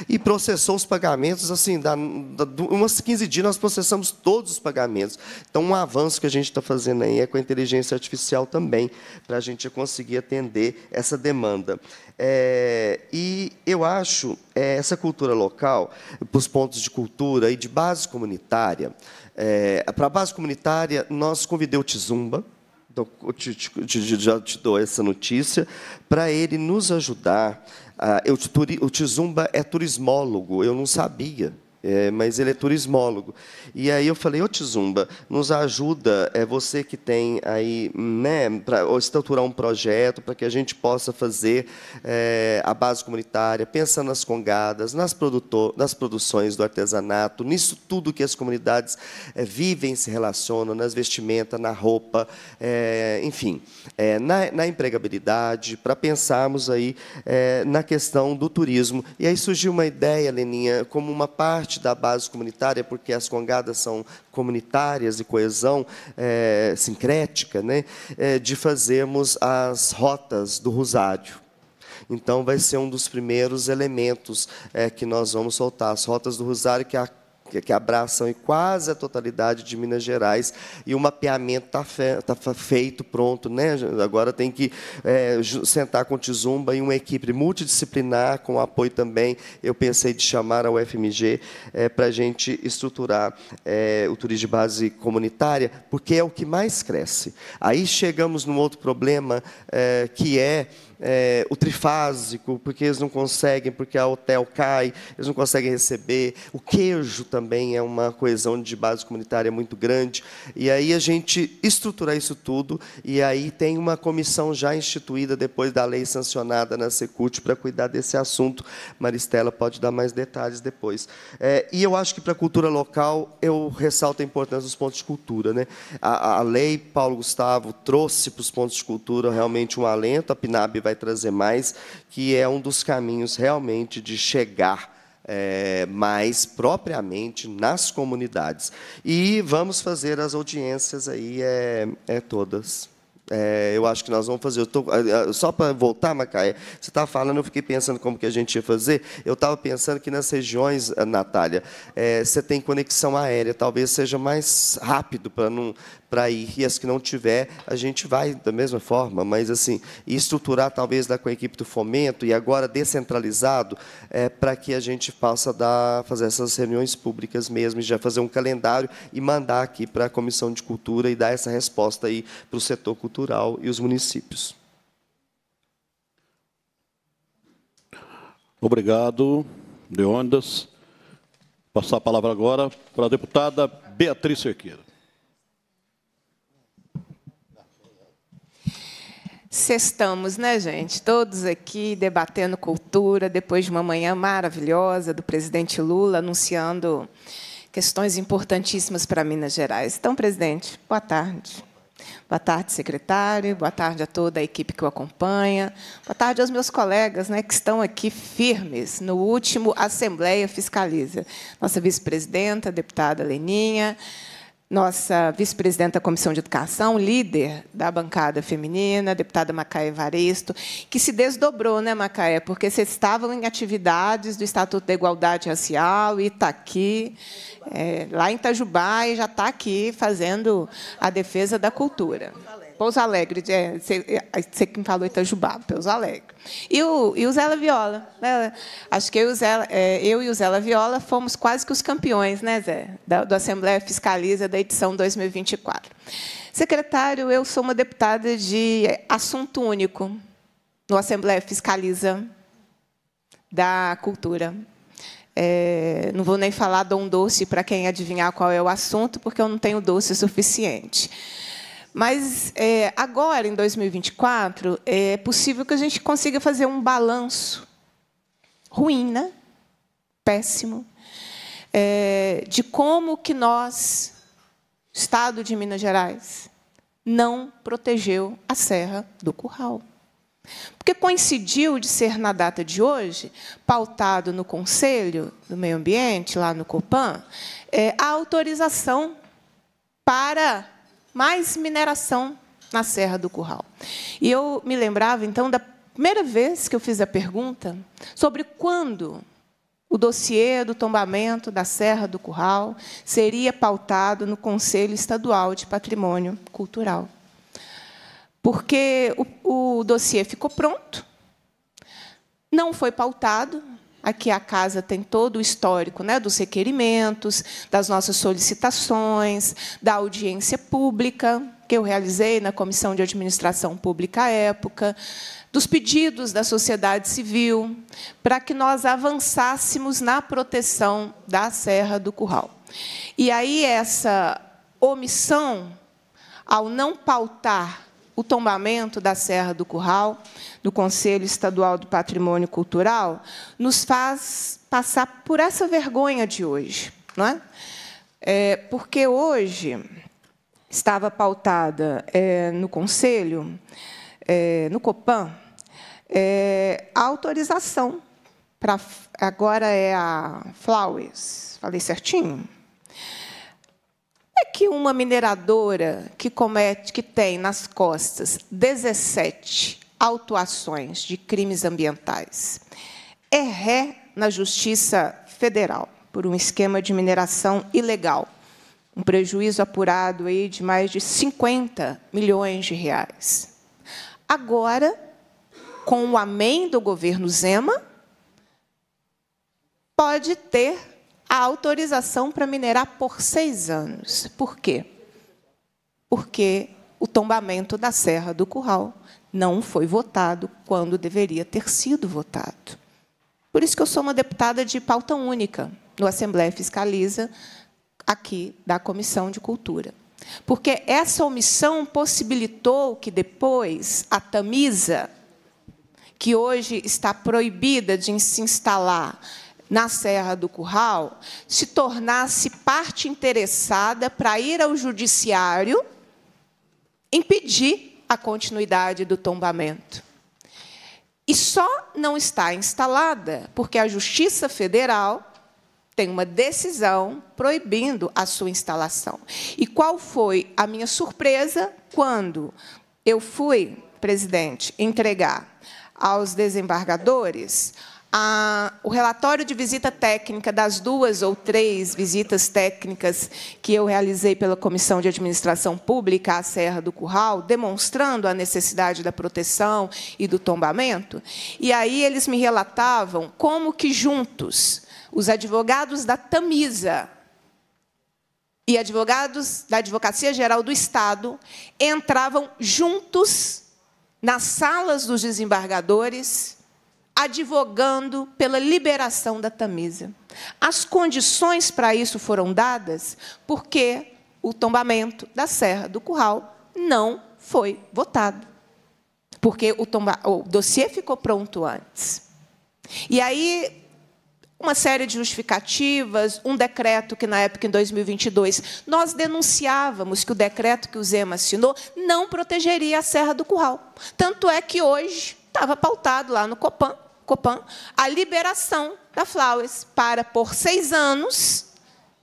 e processou os pagamentos, assim, da, da, umas 15 dias nós processamos todos os pagamentos. Então, um avanço que a gente está fazendo aí é com a inteligência artificial também, para a gente conseguir atender essa demanda. É, e eu acho é, essa cultura local, para os pontos de cultura e de base comunitária, é, para a base comunitária, nós convidei o Tizumba, então, te, te, te, já te dou essa notícia, para ele nos ajudar ah, eu, o Tizumba é turismólogo, eu não sabia. É, mas ele é turismólogo. E aí eu falei, ô Tizumba, nos ajuda, é você que tem aí, né, para estruturar um projeto para que a gente possa fazer é, a base comunitária, pensando nas congadas, nas, produtor, nas produções do artesanato, nisso tudo que as comunidades é, vivem, se relacionam, nas vestimentas, na roupa, é, enfim, é, na, na, empregabilidade, para pensarmos aí é, na questão do turismo. E aí surgiu uma ideia, Leninha, como uma parte parte da base comunitária, porque as congadas são comunitárias e coesão é, sincrética, né? É, de fazermos as rotas do Rosário. Então, vai ser um dos primeiros elementos é, que nós vamos soltar, as rotas do Rosário, que é a que, que abraçam quase a totalidade de Minas Gerais, e o mapeamento está fe, tá feito, pronto. Né? Agora tem que é, sentar com o Tizumba e uma equipe multidisciplinar, com apoio também, eu pensei de chamar a UFMG é, para a gente estruturar é, o turismo de base comunitária, porque é o que mais cresce. Aí chegamos num outro problema, é, que é é, o trifásico, porque eles não conseguem, porque a hotel cai, eles não conseguem receber. O queijo também é uma coesão de base comunitária muito grande. E aí a gente estruturar isso tudo, e aí tem uma comissão já instituída depois da lei sancionada na Secult para cuidar desse assunto. Maristela pode dar mais detalhes depois. É, e eu acho que para a cultura local, eu ressalto a importância dos pontos de cultura. Né? A, a lei Paulo Gustavo trouxe para os pontos de cultura realmente um alento, a PNAB vai vai trazer mais, que é um dos caminhos realmente de chegar é, mais propriamente nas comunidades. E vamos fazer as audiências aí é, é todas. É, eu acho que nós vamos fazer. Tô, é, é, só para voltar, Macaia, você estava tá falando, eu fiquei pensando como que a gente ia fazer. Eu estava pensando que nas regiões, eh, Natália, é, você tem conexão aérea. Talvez seja mais rápido para não para ir, e as que não tiver, a gente vai da mesma forma, mas assim, estruturar talvez lá com a equipe do fomento e agora descentralizado, é, para que a gente possa dar, fazer essas reuniões públicas mesmo, e já fazer um calendário e mandar aqui para a Comissão de Cultura e dar essa resposta aí para o setor cultural e os municípios. Obrigado, ondas Passar a palavra agora para a deputada Beatriz Cerqueira. Sextamos, né, gente? Todos aqui debatendo cultura, depois de uma manhã maravilhosa do presidente Lula anunciando questões importantíssimas para Minas Gerais. Então, presidente, boa tarde. Boa tarde, secretário. Boa tarde a toda a equipe que o acompanha. Boa tarde aos meus colegas né, que estão aqui firmes no último Assembleia Fiscaliza. Nossa vice-presidenta, deputada Leninha, nossa vice presidenta da Comissão de Educação, líder da bancada feminina, deputada Macaé Evaristo, que se desdobrou, né, Macaé? Porque vocês estavam em atividades do Estatuto da Igualdade Racial e está aqui, é, lá em Itajubá, e já está aqui fazendo a defesa da cultura. Pouso Alegre, você, é, é, que me falou Itajubá, então, Pouso Alegre. E o, e o Zela Viola. Né? Acho que eu, Zela, é, eu e o Zela Viola fomos quase que os campeões, né, Zé, da, do Assembleia Fiscaliza da edição 2024. Secretário, eu sou uma deputada de assunto único no Assembleia Fiscaliza da Cultura. É, não vou nem falar dom doce para quem adivinhar qual é o assunto, porque eu não tenho doce suficiente. Mas é, agora, em 2024, é possível que a gente consiga fazer um balanço ruim, né? péssimo, é, de como que nós, Estado de Minas Gerais, não protegeu a Serra do Curral. Porque coincidiu de ser na data de hoje, pautado no Conselho do Meio Ambiente, lá no Copan, é, a autorização para mais mineração na Serra do Curral. E eu me lembrava, então, da primeira vez que eu fiz a pergunta sobre quando o dossiê do tombamento da Serra do Curral seria pautado no Conselho Estadual de Patrimônio Cultural. Porque o, o dossiê ficou pronto, não foi pautado Aqui a casa tem todo o histórico né, dos requerimentos, das nossas solicitações, da audiência pública que eu realizei na Comissão de Administração Pública à época, dos pedidos da sociedade civil, para que nós avançássemos na proteção da Serra do Curral. E aí essa omissão ao não pautar o tombamento da Serra do Curral, do Conselho Estadual do Patrimônio Cultural, nos faz passar por essa vergonha de hoje. Não é? é porque hoje estava pautada é, no Conselho, é, no Copan, é, a autorização para. Agora é a Flowers, falei certinho? é que uma mineradora que comete, que tem nas costas 17 autuações de crimes ambientais, é ré na Justiça Federal por um esquema de mineração ilegal, um prejuízo apurado aí de mais de 50 milhões de reais. Agora, com o amém do governo Zema, pode ter a autorização para minerar por seis anos. Por quê? Porque o tombamento da Serra do Curral não foi votado quando deveria ter sido votado. Por isso que eu sou uma deputada de pauta única no Assembleia Fiscaliza, aqui da Comissão de Cultura. Porque essa omissão possibilitou que depois a Tamisa, que hoje está proibida de se instalar na Serra do Curral se tornasse parte interessada para ir ao judiciário impedir a continuidade do tombamento. E só não está instalada porque a Justiça Federal tem uma decisão proibindo a sua instalação. E qual foi a minha surpresa quando eu fui, presidente, entregar aos desembargadores a, o relatório de visita técnica das duas ou três visitas técnicas que eu realizei pela Comissão de Administração Pública à Serra do Curral, demonstrando a necessidade da proteção e do tombamento. E aí eles me relatavam como que juntos os advogados da Tamisa e advogados da Advocacia Geral do Estado entravam juntos nas salas dos desembargadores advogando pela liberação da Tamisa. As condições para isso foram dadas porque o tombamento da Serra do Curral não foi votado. Porque o, tomba... o dossiê ficou pronto antes. E aí, uma série de justificativas, um decreto que, na época, em 2022, nós denunciávamos que o decreto que o Zema assinou não protegeria a Serra do Curral. Tanto é que hoje estava pautado lá no Copan Copan, a liberação da Flowers para, por seis anos,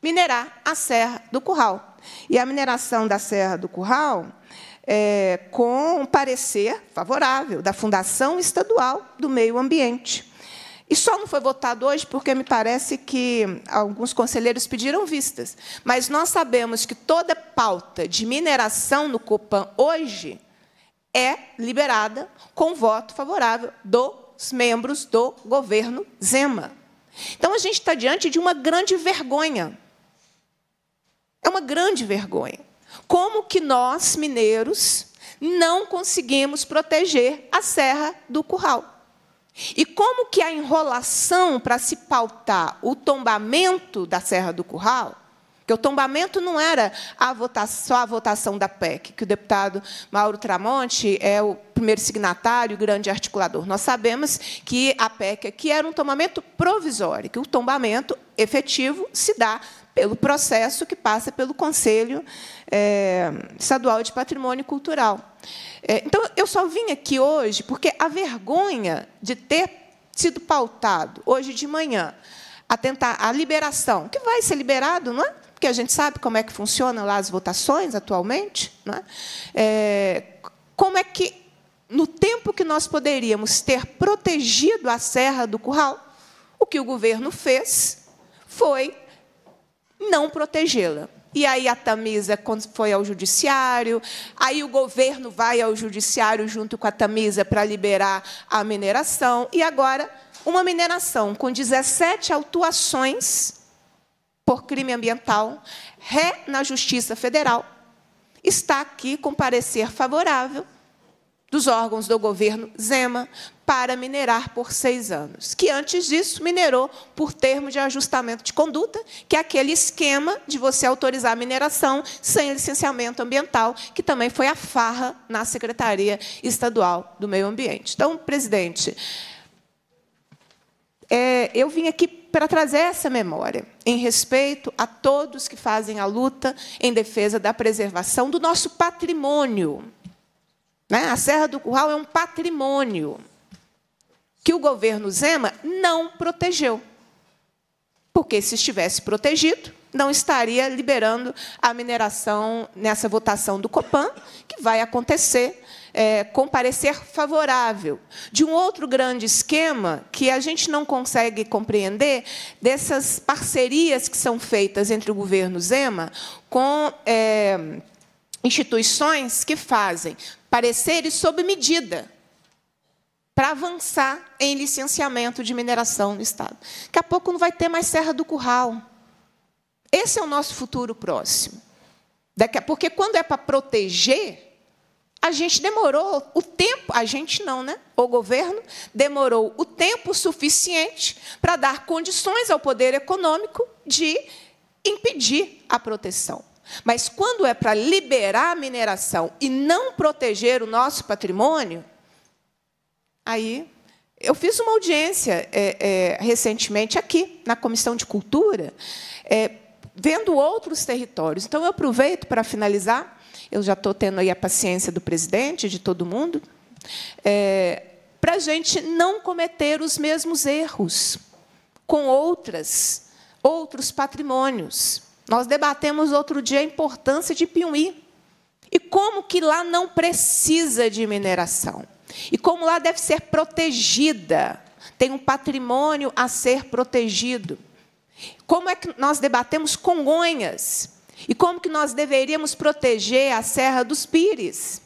minerar a Serra do Curral. E a mineração da Serra do Curral, é, com um parecer favorável da Fundação Estadual do Meio Ambiente. E só não foi votado hoje porque me parece que alguns conselheiros pediram vistas. Mas nós sabemos que toda pauta de mineração no Copan hoje é liberada com voto favorável do os membros do governo Zema. Então a gente está diante de uma grande vergonha. É uma grande vergonha. Como que nós, mineiros, não conseguimos proteger a Serra do Curral? E como que a enrolação para se pautar o tombamento da Serra do Curral porque o tombamento não era a votação, só a votação da PEC, que o deputado Mauro Tramonte é o primeiro signatário e grande articulador. Nós sabemos que a PEC aqui era um tombamento provisório, que o tombamento efetivo se dá pelo processo que passa pelo Conselho é, Estadual de Patrimônio Cultural. É, então, eu só vim aqui hoje porque a vergonha de ter sido pautado hoje de manhã a tentar a liberação, que vai ser liberado, não é? Porque a gente sabe como é que funcionam lá as votações atualmente, não é? é como é que no tempo que nós poderíamos ter protegido a Serra do Curral, o que o governo fez foi não protegê-la. E aí a Tamisa foi ao judiciário, aí o governo vai ao judiciário junto com a Tamisa para liberar a mineração, e agora uma mineração com 17 autuações por crime ambiental, ré na Justiça Federal, está aqui com parecer favorável dos órgãos do governo Zema para minerar por seis anos, que antes disso minerou por termo de ajustamento de conduta, que é aquele esquema de você autorizar a mineração sem licenciamento ambiental, que também foi a farra na Secretaria Estadual do Meio Ambiente. Então, presidente, é, eu vim aqui para trazer essa memória, em respeito a todos que fazem a luta em defesa da preservação do nosso patrimônio. Né? A Serra do Curral é um patrimônio que o governo Zema não protegeu. Porque, se estivesse protegido, não estaria liberando a mineração nessa votação do Copan, que vai acontecer é, comparecer favorável. De um outro grande esquema que a gente não consegue compreender, dessas parcerias que são feitas entre o governo Zema com é, instituições que fazem pareceres sob medida para avançar em licenciamento de mineração no Estado. Daqui a pouco não vai ter mais Serra do Curral. Esse é o nosso futuro próximo. Porque quando é para proteger, a gente demorou o tempo, a gente não, né? O governo demorou o tempo suficiente para dar condições ao poder econômico de impedir a proteção. Mas quando é para liberar a mineração e não proteger o nosso patrimônio, aí eu fiz uma audiência é, é, recentemente aqui na Comissão de Cultura, é, vendo outros territórios. Então eu aproveito para finalizar eu já estou tendo aí a paciência do presidente, de todo mundo, é, para a gente não cometer os mesmos erros com outras, outros patrimônios. Nós debatemos outro dia a importância de Piumí e como que lá não precisa de mineração e como lá deve ser protegida. Tem um patrimônio a ser protegido. Como é que nós debatemos Congonhas? E como que nós deveríamos proteger a Serra dos Pires?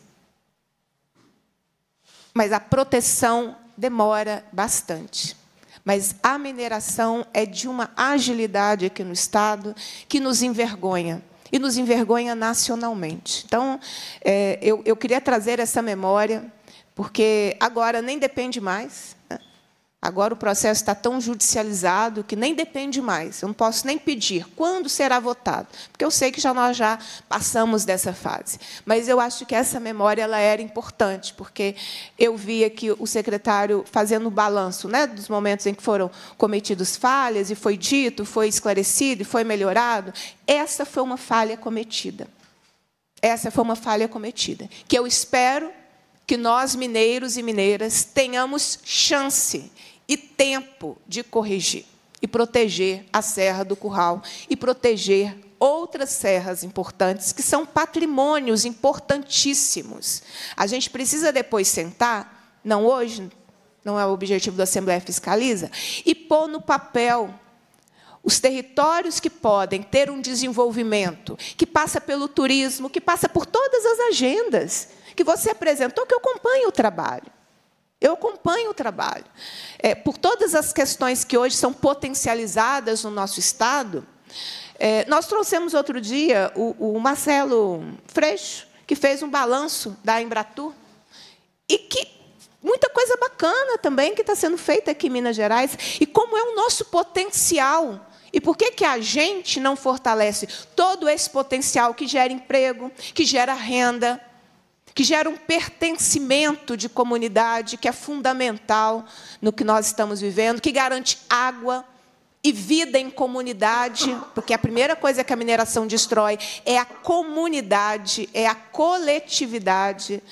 Mas a proteção demora bastante. Mas a mineração é de uma agilidade aqui no Estado que nos envergonha e nos envergonha nacionalmente. Então, é, eu, eu queria trazer essa memória, porque agora nem depende mais Agora o processo está tão judicializado que nem depende mais. Eu não posso nem pedir quando será votado, porque eu sei que já nós já passamos dessa fase. Mas eu acho que essa memória ela era importante, porque eu via que o secretário fazendo o balanço né, dos momentos em que foram cometidos falhas e foi dito, foi esclarecido e foi melhorado. Essa foi uma falha cometida. Essa foi uma falha cometida, que eu espero que nós, mineiros e mineiras, tenhamos chance e tempo de corrigir e proteger a Serra do Curral e proteger outras serras importantes que são patrimônios importantíssimos. A gente precisa depois sentar, não hoje, não é o objetivo da Assembleia Fiscaliza, e pôr no papel os territórios que podem ter um desenvolvimento, que passa pelo turismo, que passa por todas as agendas que você apresentou, que eu acompanho o trabalho. Eu acompanho o trabalho. É, por todas as questões que hoje são potencializadas no nosso Estado, é, nós trouxemos outro dia o, o, Marcelo Freixo, que fez um balanço da Embratur, e que muita coisa bacana também que está sendo feita aqui em Minas Gerais, e como é o nosso potencial. E por que, que a gente não fortalece todo esse potencial que gera emprego, que gera renda, que gera um pertencimento de comunidade que é fundamental no que nós estamos vivendo, que garante água e vida em comunidade, porque a primeira coisa que a mineração destrói é a comunidade, é a coletividade.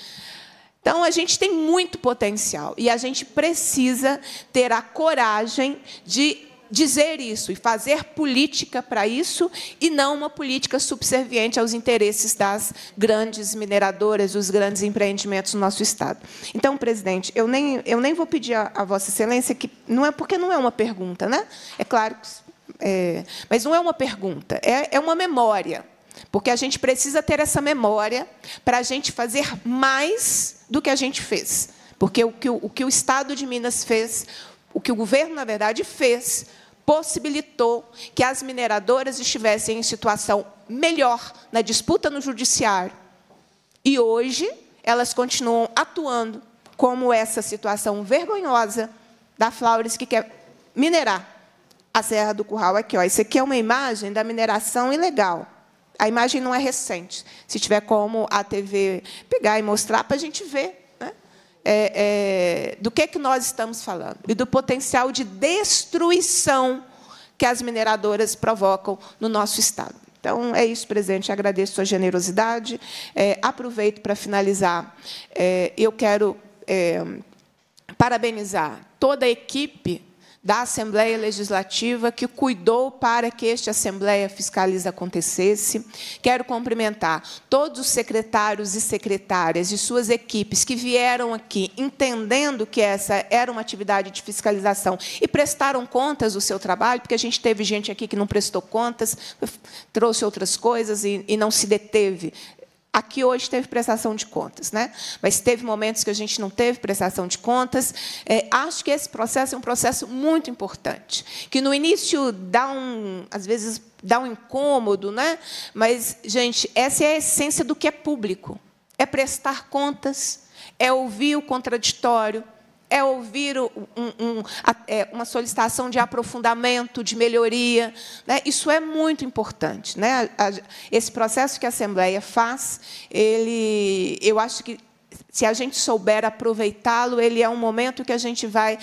Então, a gente tem muito potencial e a gente precisa ter a coragem de dizer isso e fazer política para isso, e não uma política subserviente aos interesses das grandes mineradoras, dos grandes empreendimentos do nosso Estado. Então, presidente, eu nem, eu nem vou pedir a, a Vossa Excelência que. Não é porque não é uma pergunta, né? É claro que. É, mas não é uma pergunta, é, é uma memória. Porque a gente precisa ter essa memória para a gente fazer mais do que a gente fez. Porque o que o, o que o Estado de Minas fez o que o governo, na verdade, fez possibilitou que as mineradoras estivessem em situação melhor na disputa no judiciário. E hoje elas continuam atuando como essa situação vergonhosa da Flores que quer minerar a Serra do Curral aqui, ó. Isso aqui é uma imagem da mineração ilegal. A imagem não é recente. Se tiver como a TV pegar e mostrar para a gente ver é, é, do que, é que nós estamos falando e do potencial de destruição que as mineradoras provocam no nosso Estado. Então, é isso, presidente. Agradeço sua generosidade. É, aproveito para finalizar. É, eu quero é, parabenizar toda a equipe da Assembleia Legislativa que cuidou para que esta Assembleia Fiscaliza acontecesse. Quero cumprimentar todos os secretários e secretárias e suas equipes que vieram aqui entendendo que essa era uma atividade de fiscalização e prestaram contas do seu trabalho, porque a gente teve gente aqui que não prestou contas, trouxe outras coisas e, e não se deteve Aqui hoje teve prestação de contas, né? mas teve momentos que a gente não teve prestação de contas. É, acho que esse processo é um processo muito importante, que no início dá um, às vezes dá um incômodo, né? mas, gente, essa é a essência do que é público. É prestar contas, é ouvir o contraditório, é ouvir um, um, é, uma solicitação de aprofundamento, de melhoria. Né? Isso é muito importante. Né? Esse processo que a Assembleia faz, ele, eu acho que, se a gente souber aproveitá-lo, ele é um momento que a gente vai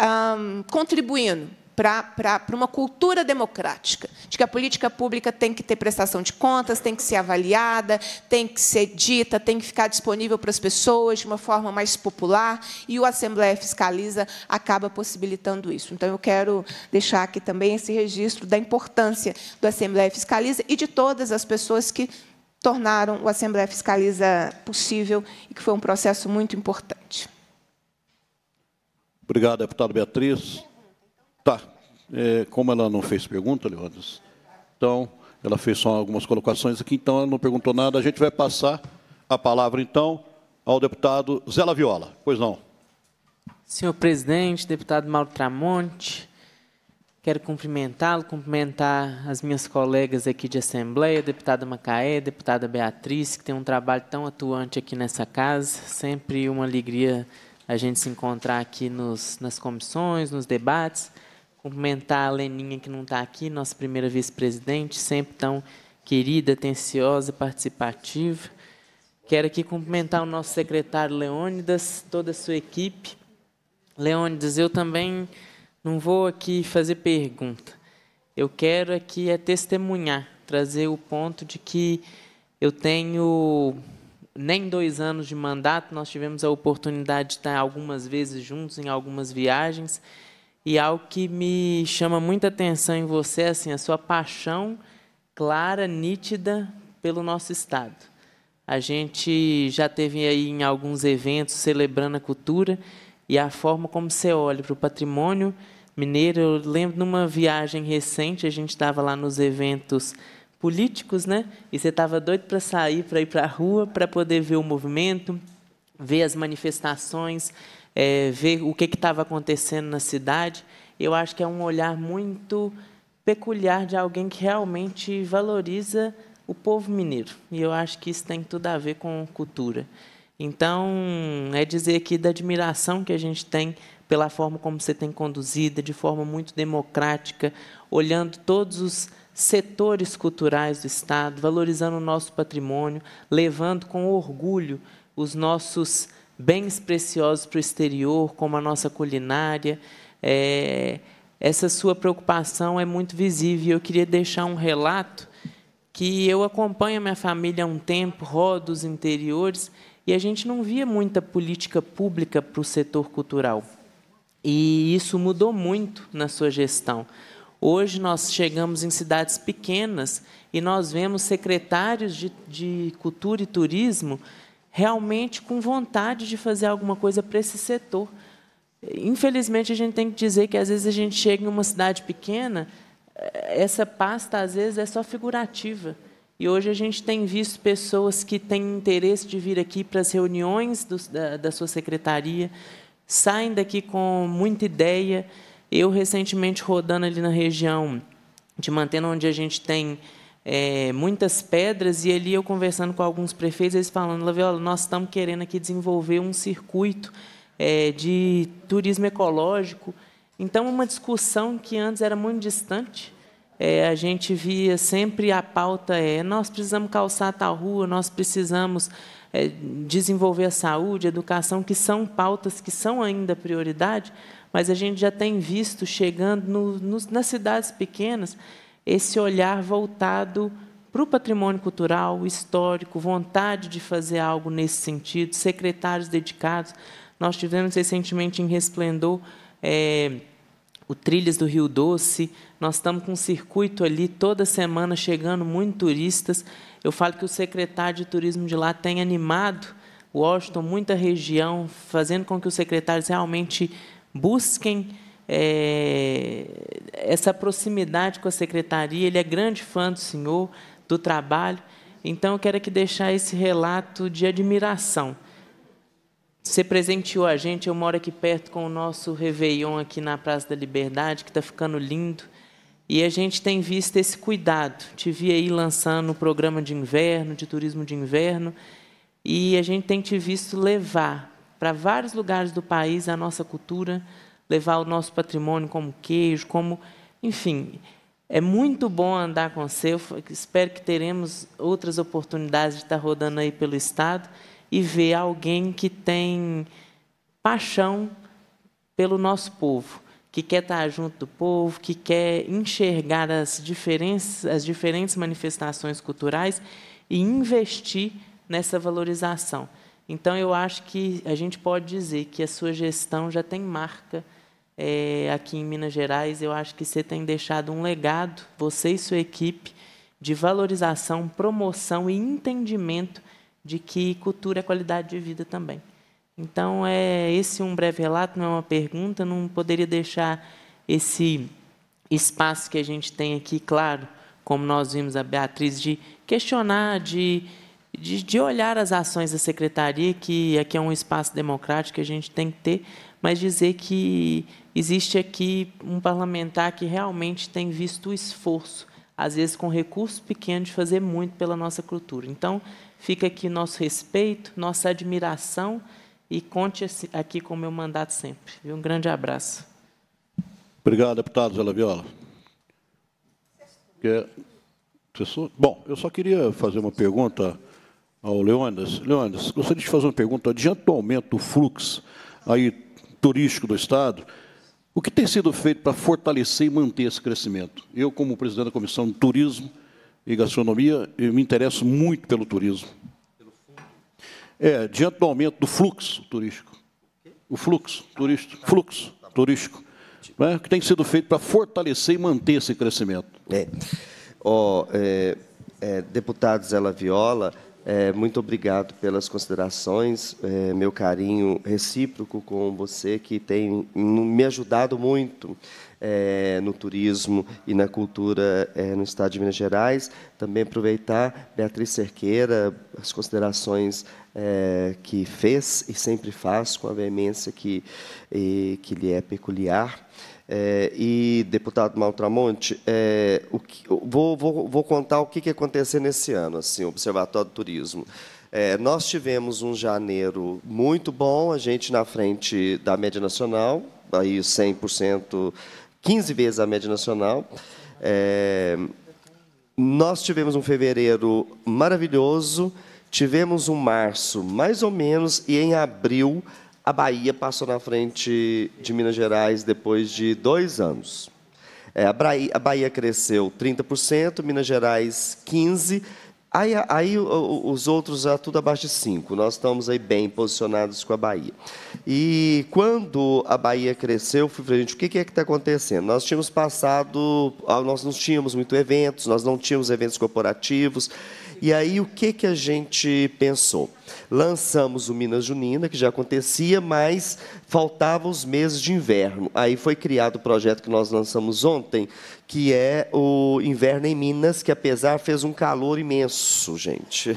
hum, contribuindo para uma cultura democrática, de que a política pública tem que ter prestação de contas, tem que ser avaliada, tem que ser dita, tem que ficar disponível para as pessoas de uma forma mais popular, e o Assembleia Fiscaliza acaba possibilitando isso. Então, eu quero deixar aqui também esse registro da importância do Assembleia Fiscaliza e de todas as pessoas que tornaram o Assembleia Fiscaliza possível e que foi um processo muito importante. Obrigado, deputado Beatriz. Tá. É, como ela não fez pergunta, Leandro, então, ela fez só algumas colocações aqui, então ela não perguntou nada. A gente vai passar a palavra, então, ao deputado Zé Viola. Pois não. Senhor presidente, deputado Mauro Tramonte, quero cumprimentá-lo, cumprimentar as minhas colegas aqui de Assembleia, deputada Macaé, deputada Beatriz, que tem um trabalho tão atuante aqui nessa casa. Sempre uma alegria a gente se encontrar aqui nos, nas comissões, nos debates cumprimentar a Leninha, que não está aqui, nossa primeira vice-presidente, sempre tão querida, atenciosa, participativa. Quero aqui cumprimentar o nosso secretário Leônidas, toda a sua equipe. Leônidas, eu também não vou aqui fazer pergunta. Eu quero aqui é testemunhar, trazer o ponto de que eu tenho nem dois anos de mandato, nós tivemos a oportunidade de estar algumas vezes juntos em algumas viagens, e algo que me chama muita atenção em você é assim, a sua paixão clara, nítida pelo nosso Estado. A gente já teve aí em alguns eventos celebrando a cultura e a forma como você olha para o patrimônio mineiro. Eu lembro uma viagem recente, a gente estava lá nos eventos políticos, né? E você estava doido para sair, para ir para a rua, para poder ver o movimento, ver as manifestações, é, ver o que estava acontecendo na cidade, eu acho que é um olhar muito peculiar de alguém que realmente valoriza o povo mineiro. E eu acho que isso tem tudo a ver com cultura. Então, é dizer aqui da admiração que a gente tem pela forma como você tem conduzida, de forma muito democrática, olhando todos os setores culturais do Estado, valorizando o nosso patrimônio, levando com orgulho os nossos bens preciosos para o exterior, como a nossa culinária. É, essa sua preocupação é muito visível. Eu queria deixar um relato que eu acompanho a minha família há um tempo, rodo os interiores, e a gente não via muita política pública para o setor cultural. E isso mudou muito na sua gestão. Hoje nós chegamos em cidades pequenas e nós vemos secretários de, de cultura e turismo realmente com vontade de fazer alguma coisa para esse setor. Infelizmente, a gente tem que dizer que, às vezes, a gente chega em uma cidade pequena, eh, essa pasta, às vezes, é só figurativa. E hoje a gente tem visto pessoas que têm interesse de vir aqui para as reuniões do, da, da sua secretaria, saem daqui com muita ideia. Eu, recentemente, rodando ali na região de Mantena, onde a gente tem é, muitas pedras, e ali eu conversando com alguns prefeitos, eles falando, Laviola, nós estamos querendo aqui desenvolver um circuito é, de turismo ecológico. Então, uma discussão que antes era muito distante, é, a gente via sempre a pauta é nós precisamos calçar tal rua, nós precisamos é, desenvolver a saúde, a educação, que são pautas que são ainda prioridade, mas a gente já tem visto chegando no, nas cidades pequenas esse olhar voltado para o patrimônio cultural, histórico, vontade de fazer algo nesse sentido, secretários dedicados. Nós tivemos recentemente em Resplendor é, o Trilhas do Rio Doce, nós estamos com um circuito ali toda semana chegando muitos turistas. Eu falo que o secretário de turismo de lá tem animado Washington, muita região, fazendo com que os secretários realmente busquem é, essa proximidade com a secretaria. Ele é grande fã do senhor, do trabalho. Então, eu quero aqui deixar esse relato de admiração. Você presenteou a gente, eu moro aqui perto com o nosso Réveillon aqui na Praça da Liberdade, que está ficando lindo. E a gente tem visto esse cuidado. Te vi aí lançando o programa de inverno, de turismo de inverno, e a gente tem te visto levar para vários lugares do país a nossa cultura, levar o nosso patrimônio como queijo, como, enfim, é muito bom andar com você. Espero que teremos outras oportunidades de estar rodando aí pelo estado e ver alguém que tem paixão pelo nosso povo, que quer estar junto do povo, que quer enxergar as diferentes, as diferentes manifestações culturais e investir nessa valorização. Então, eu acho que a gente pode dizer que a sua gestão já tem marca é, aqui em Minas Gerais, eu acho que você tem deixado um legado, você e sua equipe, de valorização, promoção e entendimento de que cultura é qualidade de vida também. Então, é esse um breve relato, não é uma pergunta, não poderia deixar esse espaço que a gente tem aqui, claro, como nós vimos a Beatriz, de questionar, de, de, de olhar as ações da secretaria, que aqui é um espaço democrático que a gente tem que ter, mas dizer que existe aqui um parlamentar que realmente tem visto o esforço, às vezes com recursos pequenos, de fazer muito pela nossa cultura. Então, fica aqui nosso respeito, nossa admiração e conte aqui com o meu mandato sempre. Um grande abraço. Obrigado, deputado Zé Laviola. Quer... Bom, eu só queria fazer uma pergunta ao Leônidas. Leônidas, gostaria de te fazer uma pergunta. Adianta o aumento do fluxo aí, turístico do Estado o que tem sido feito para fortalecer e manter esse crescimento? Eu, como presidente da Comissão de Turismo e Gastronomia, me interesso muito pelo turismo. É, diante do aumento do fluxo turístico. O fluxo turístico. Fluxo turístico. Né? O que tem sido feito para fortalecer e manter esse crescimento? É. Oh, é, é, deputado Viola, é, muito obrigado pelas considerações, é, meu carinho recíproco com você, que tem me ajudado muito é, no turismo e na cultura é, no estado de Minas Gerais. Também aproveitar Beatriz Cerqueira, as considerações é, que fez e sempre faz com a veemência que, e, que lhe é peculiar é, e deputado Maltramonte, é, que, vou, vou, vou, contar o que, que aconteceu nesse ano, assim, o Observatório do Turismo. É, nós tivemos um janeiro muito bom, a gente na frente da média nacional, aí 100%, 15 vezes a média nacional. É, nós tivemos um fevereiro maravilhoso, tivemos um março mais ou menos, e em abril a Bahia passou na frente de Minas Gerais depois de dois anos. É, a, Bahia, a, Bahia, cresceu 30%, Minas Gerais 15%, aí, aí os outros tudo abaixo de 5%. Nós estamos aí bem posicionados com a Bahia. E quando a Bahia cresceu, fui para gente, o que é que está acontecendo? Nós tínhamos passado, ah, nós não tínhamos muito eventos, nós não tínhamos eventos corporativos, e aí o que, que a gente pensou? lançamos o Minas Junina, que já acontecia, mas faltavam os meses de inverno. Aí foi criado o projeto que nós lançamos ontem, que é o Inverno em Minas, que apesar fez um calor imenso, gente.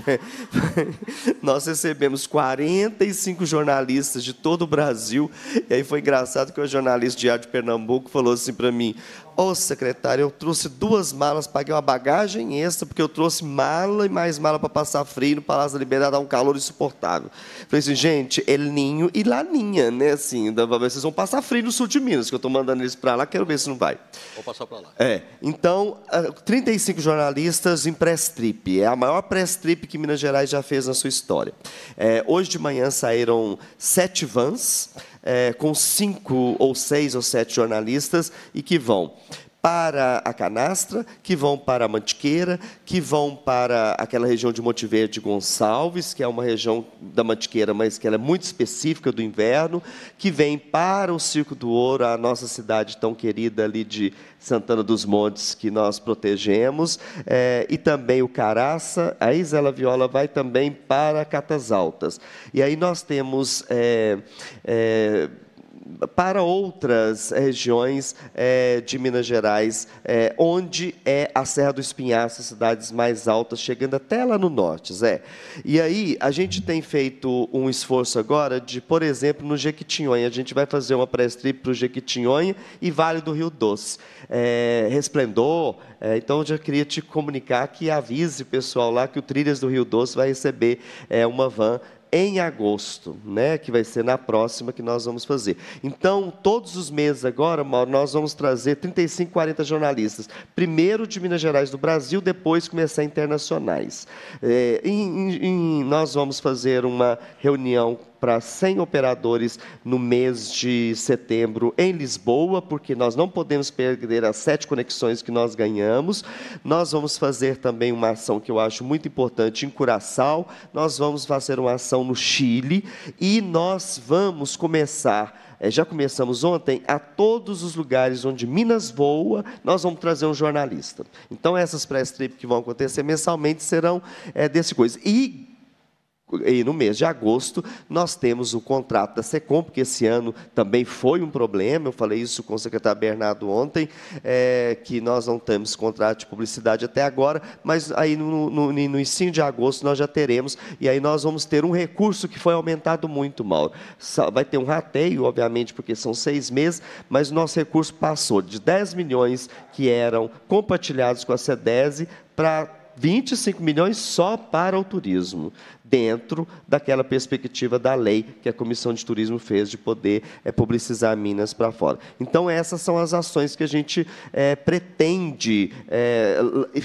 Nós recebemos 45 jornalistas de todo o Brasil, e aí foi engraçado que o jornalista diário de Pernambuco falou assim para mim: Ô oh, secretário, eu trouxe duas malas, paguei uma bagagem extra, porque eu trouxe mala e mais mala para passar frio no Palácio da Liberdade, dá um calor insuportável insuportável. Falei assim, gente, é Ninho e Laninha, né? Assim, vocês vão passar frio no sul de Minas, que eu estou mandando eles para lá, quero ver se não vai. Vou passar para lá. É. Então, 35 ah, jornalistas em press trip. É a maior press trip que Minas Gerais já fez na sua história. É, hoje de manhã saíram sete vans. É, com cinco ou seis ou sete jornalistas e que vão para a canastra, que vão para a mantiqueira, que vão para aquela região de Monte Verde Gonçalves, que é uma região da mantiqueira, mas que ela é muito específica do inverno, que vem para o Circo do Ouro, a nossa cidade tão querida ali de Santana dos Montes, que nós protegemos, é, e também o Caraça, a Isela Viola vai também para Catas Altas. E aí nós temos... É, é, para outras regiões é, de Minas Gerais, é, onde é a Serra do Espinhaço, cidades mais altas, chegando até lá no norte, Zé. E aí, a gente tem feito um esforço agora de, por exemplo, no Jequitinhonha, a gente vai fazer uma pré-strip para o Jequitinhonha e Vale do Rio Doce. É, resplendor, é, então, eu já queria te comunicar que avise o pessoal lá que o Trilhas do Rio Doce vai receber é, uma van em agosto, né, que vai ser na próxima que nós vamos fazer. Então, todos os meses agora, Mauro, nós vamos trazer 35, 40 jornalistas. Primeiro de Minas Gerais do Brasil, depois começar internacionais. É, em, em, nós vamos fazer uma reunião para 100 operadores no mês de setembro em Lisboa, porque nós não podemos perder as sete conexões que nós ganhamos. Nós vamos fazer também uma ação que eu acho muito importante em Curaçao, nós vamos fazer uma ação no Chile e nós vamos começar eh, já começamos ontem, a todos os lugares onde Minas voa, nós vamos trazer um jornalista. Então, essas press trips que vão acontecer mensalmente serão é, desse coisa. E e no mês de agosto nós temos o contrato da SECOM, porque esse ano também foi um problema, eu falei isso com o secretário Bernardo ontem, é, que nós não temos contrato de publicidade até agora, mas aí no, no, no início de agosto nós já teremos, e aí nós vamos ter um recurso que foi aumentado muito, Mauro. Vai ter um rateio, obviamente, porque são seis meses, mas o nosso recurso passou de 10 milhões que eram compartilhados com a SEDESI para 25 milhões só para o turismo, dentro daquela perspectiva da lei que a Comissão de Turismo fez de poder é, publicizar Minas para fora. Então, essas são as ações que a gente é, pretende é,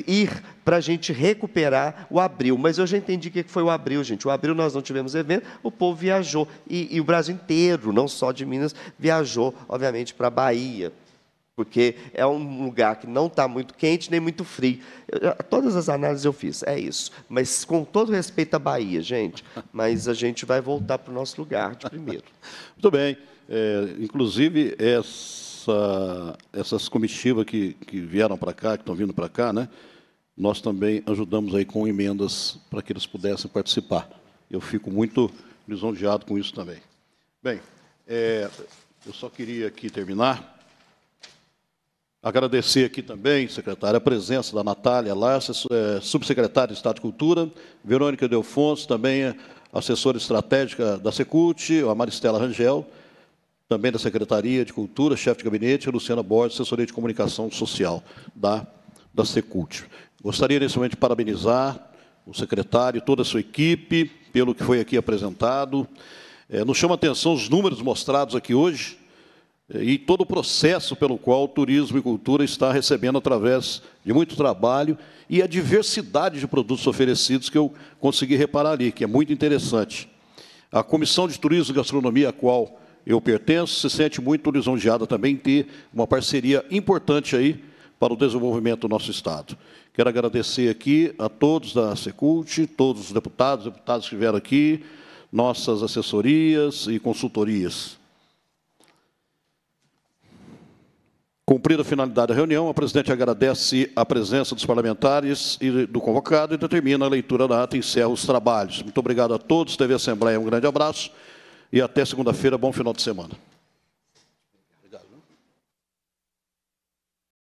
ir para a gente recuperar o abril. Mas eu já entendi o que foi o abril, gente. O abril nós não tivemos evento, o povo viajou. E, e o Brasil inteiro, não só de Minas, viajou, obviamente, para a Bahia, porque é um lugar que não está muito quente nem muito frio. Eu, todas as análises eu fiz, é isso. Mas com todo respeito à Bahia, gente, mas a gente vai voltar para o nosso lugar de primeiro. muito bem. É, inclusive, essa, essas comitivas que, que vieram para cá, que estão vindo para cá, né, nós também ajudamos aí com emendas para que eles pudessem participar. Eu fico muito lisonjeado com isso também. Bem, é, eu só queria aqui terminar Agradecer aqui também, secretária, a presença da Natália Lassa, é, subsecretária de Estado de Cultura, Verônica Delfonso, também é assessora estratégica da Secult, a Maristela Rangel, também da Secretaria de Cultura, chefe de gabinete, Luciana Borges, assessoria de comunicação social da, da Secult. Gostaria, nesse momento, de parabenizar o secretário e toda a sua equipe pelo que foi aqui apresentado. É, nos chama a atenção os números mostrados aqui hoje, e todo o processo pelo qual o turismo e cultura está recebendo através de muito trabalho e a diversidade de produtos oferecidos que eu consegui reparar ali, que é muito interessante. A Comissão de Turismo e Gastronomia, a qual eu pertenço, se sente muito lisonjeada também em ter uma parceria importante aí para o desenvolvimento do nosso Estado. Quero agradecer aqui a todos da Secult, todos os deputados, deputados que vieram aqui, nossas assessorias e consultorias. Cumprida a finalidade da reunião, a presidente agradece a presença dos parlamentares e do convocado e determina a leitura da ata e encerra os trabalhos. Muito obrigado a todos. TV Assembleia, um grande abraço e até segunda-feira. Bom final de semana.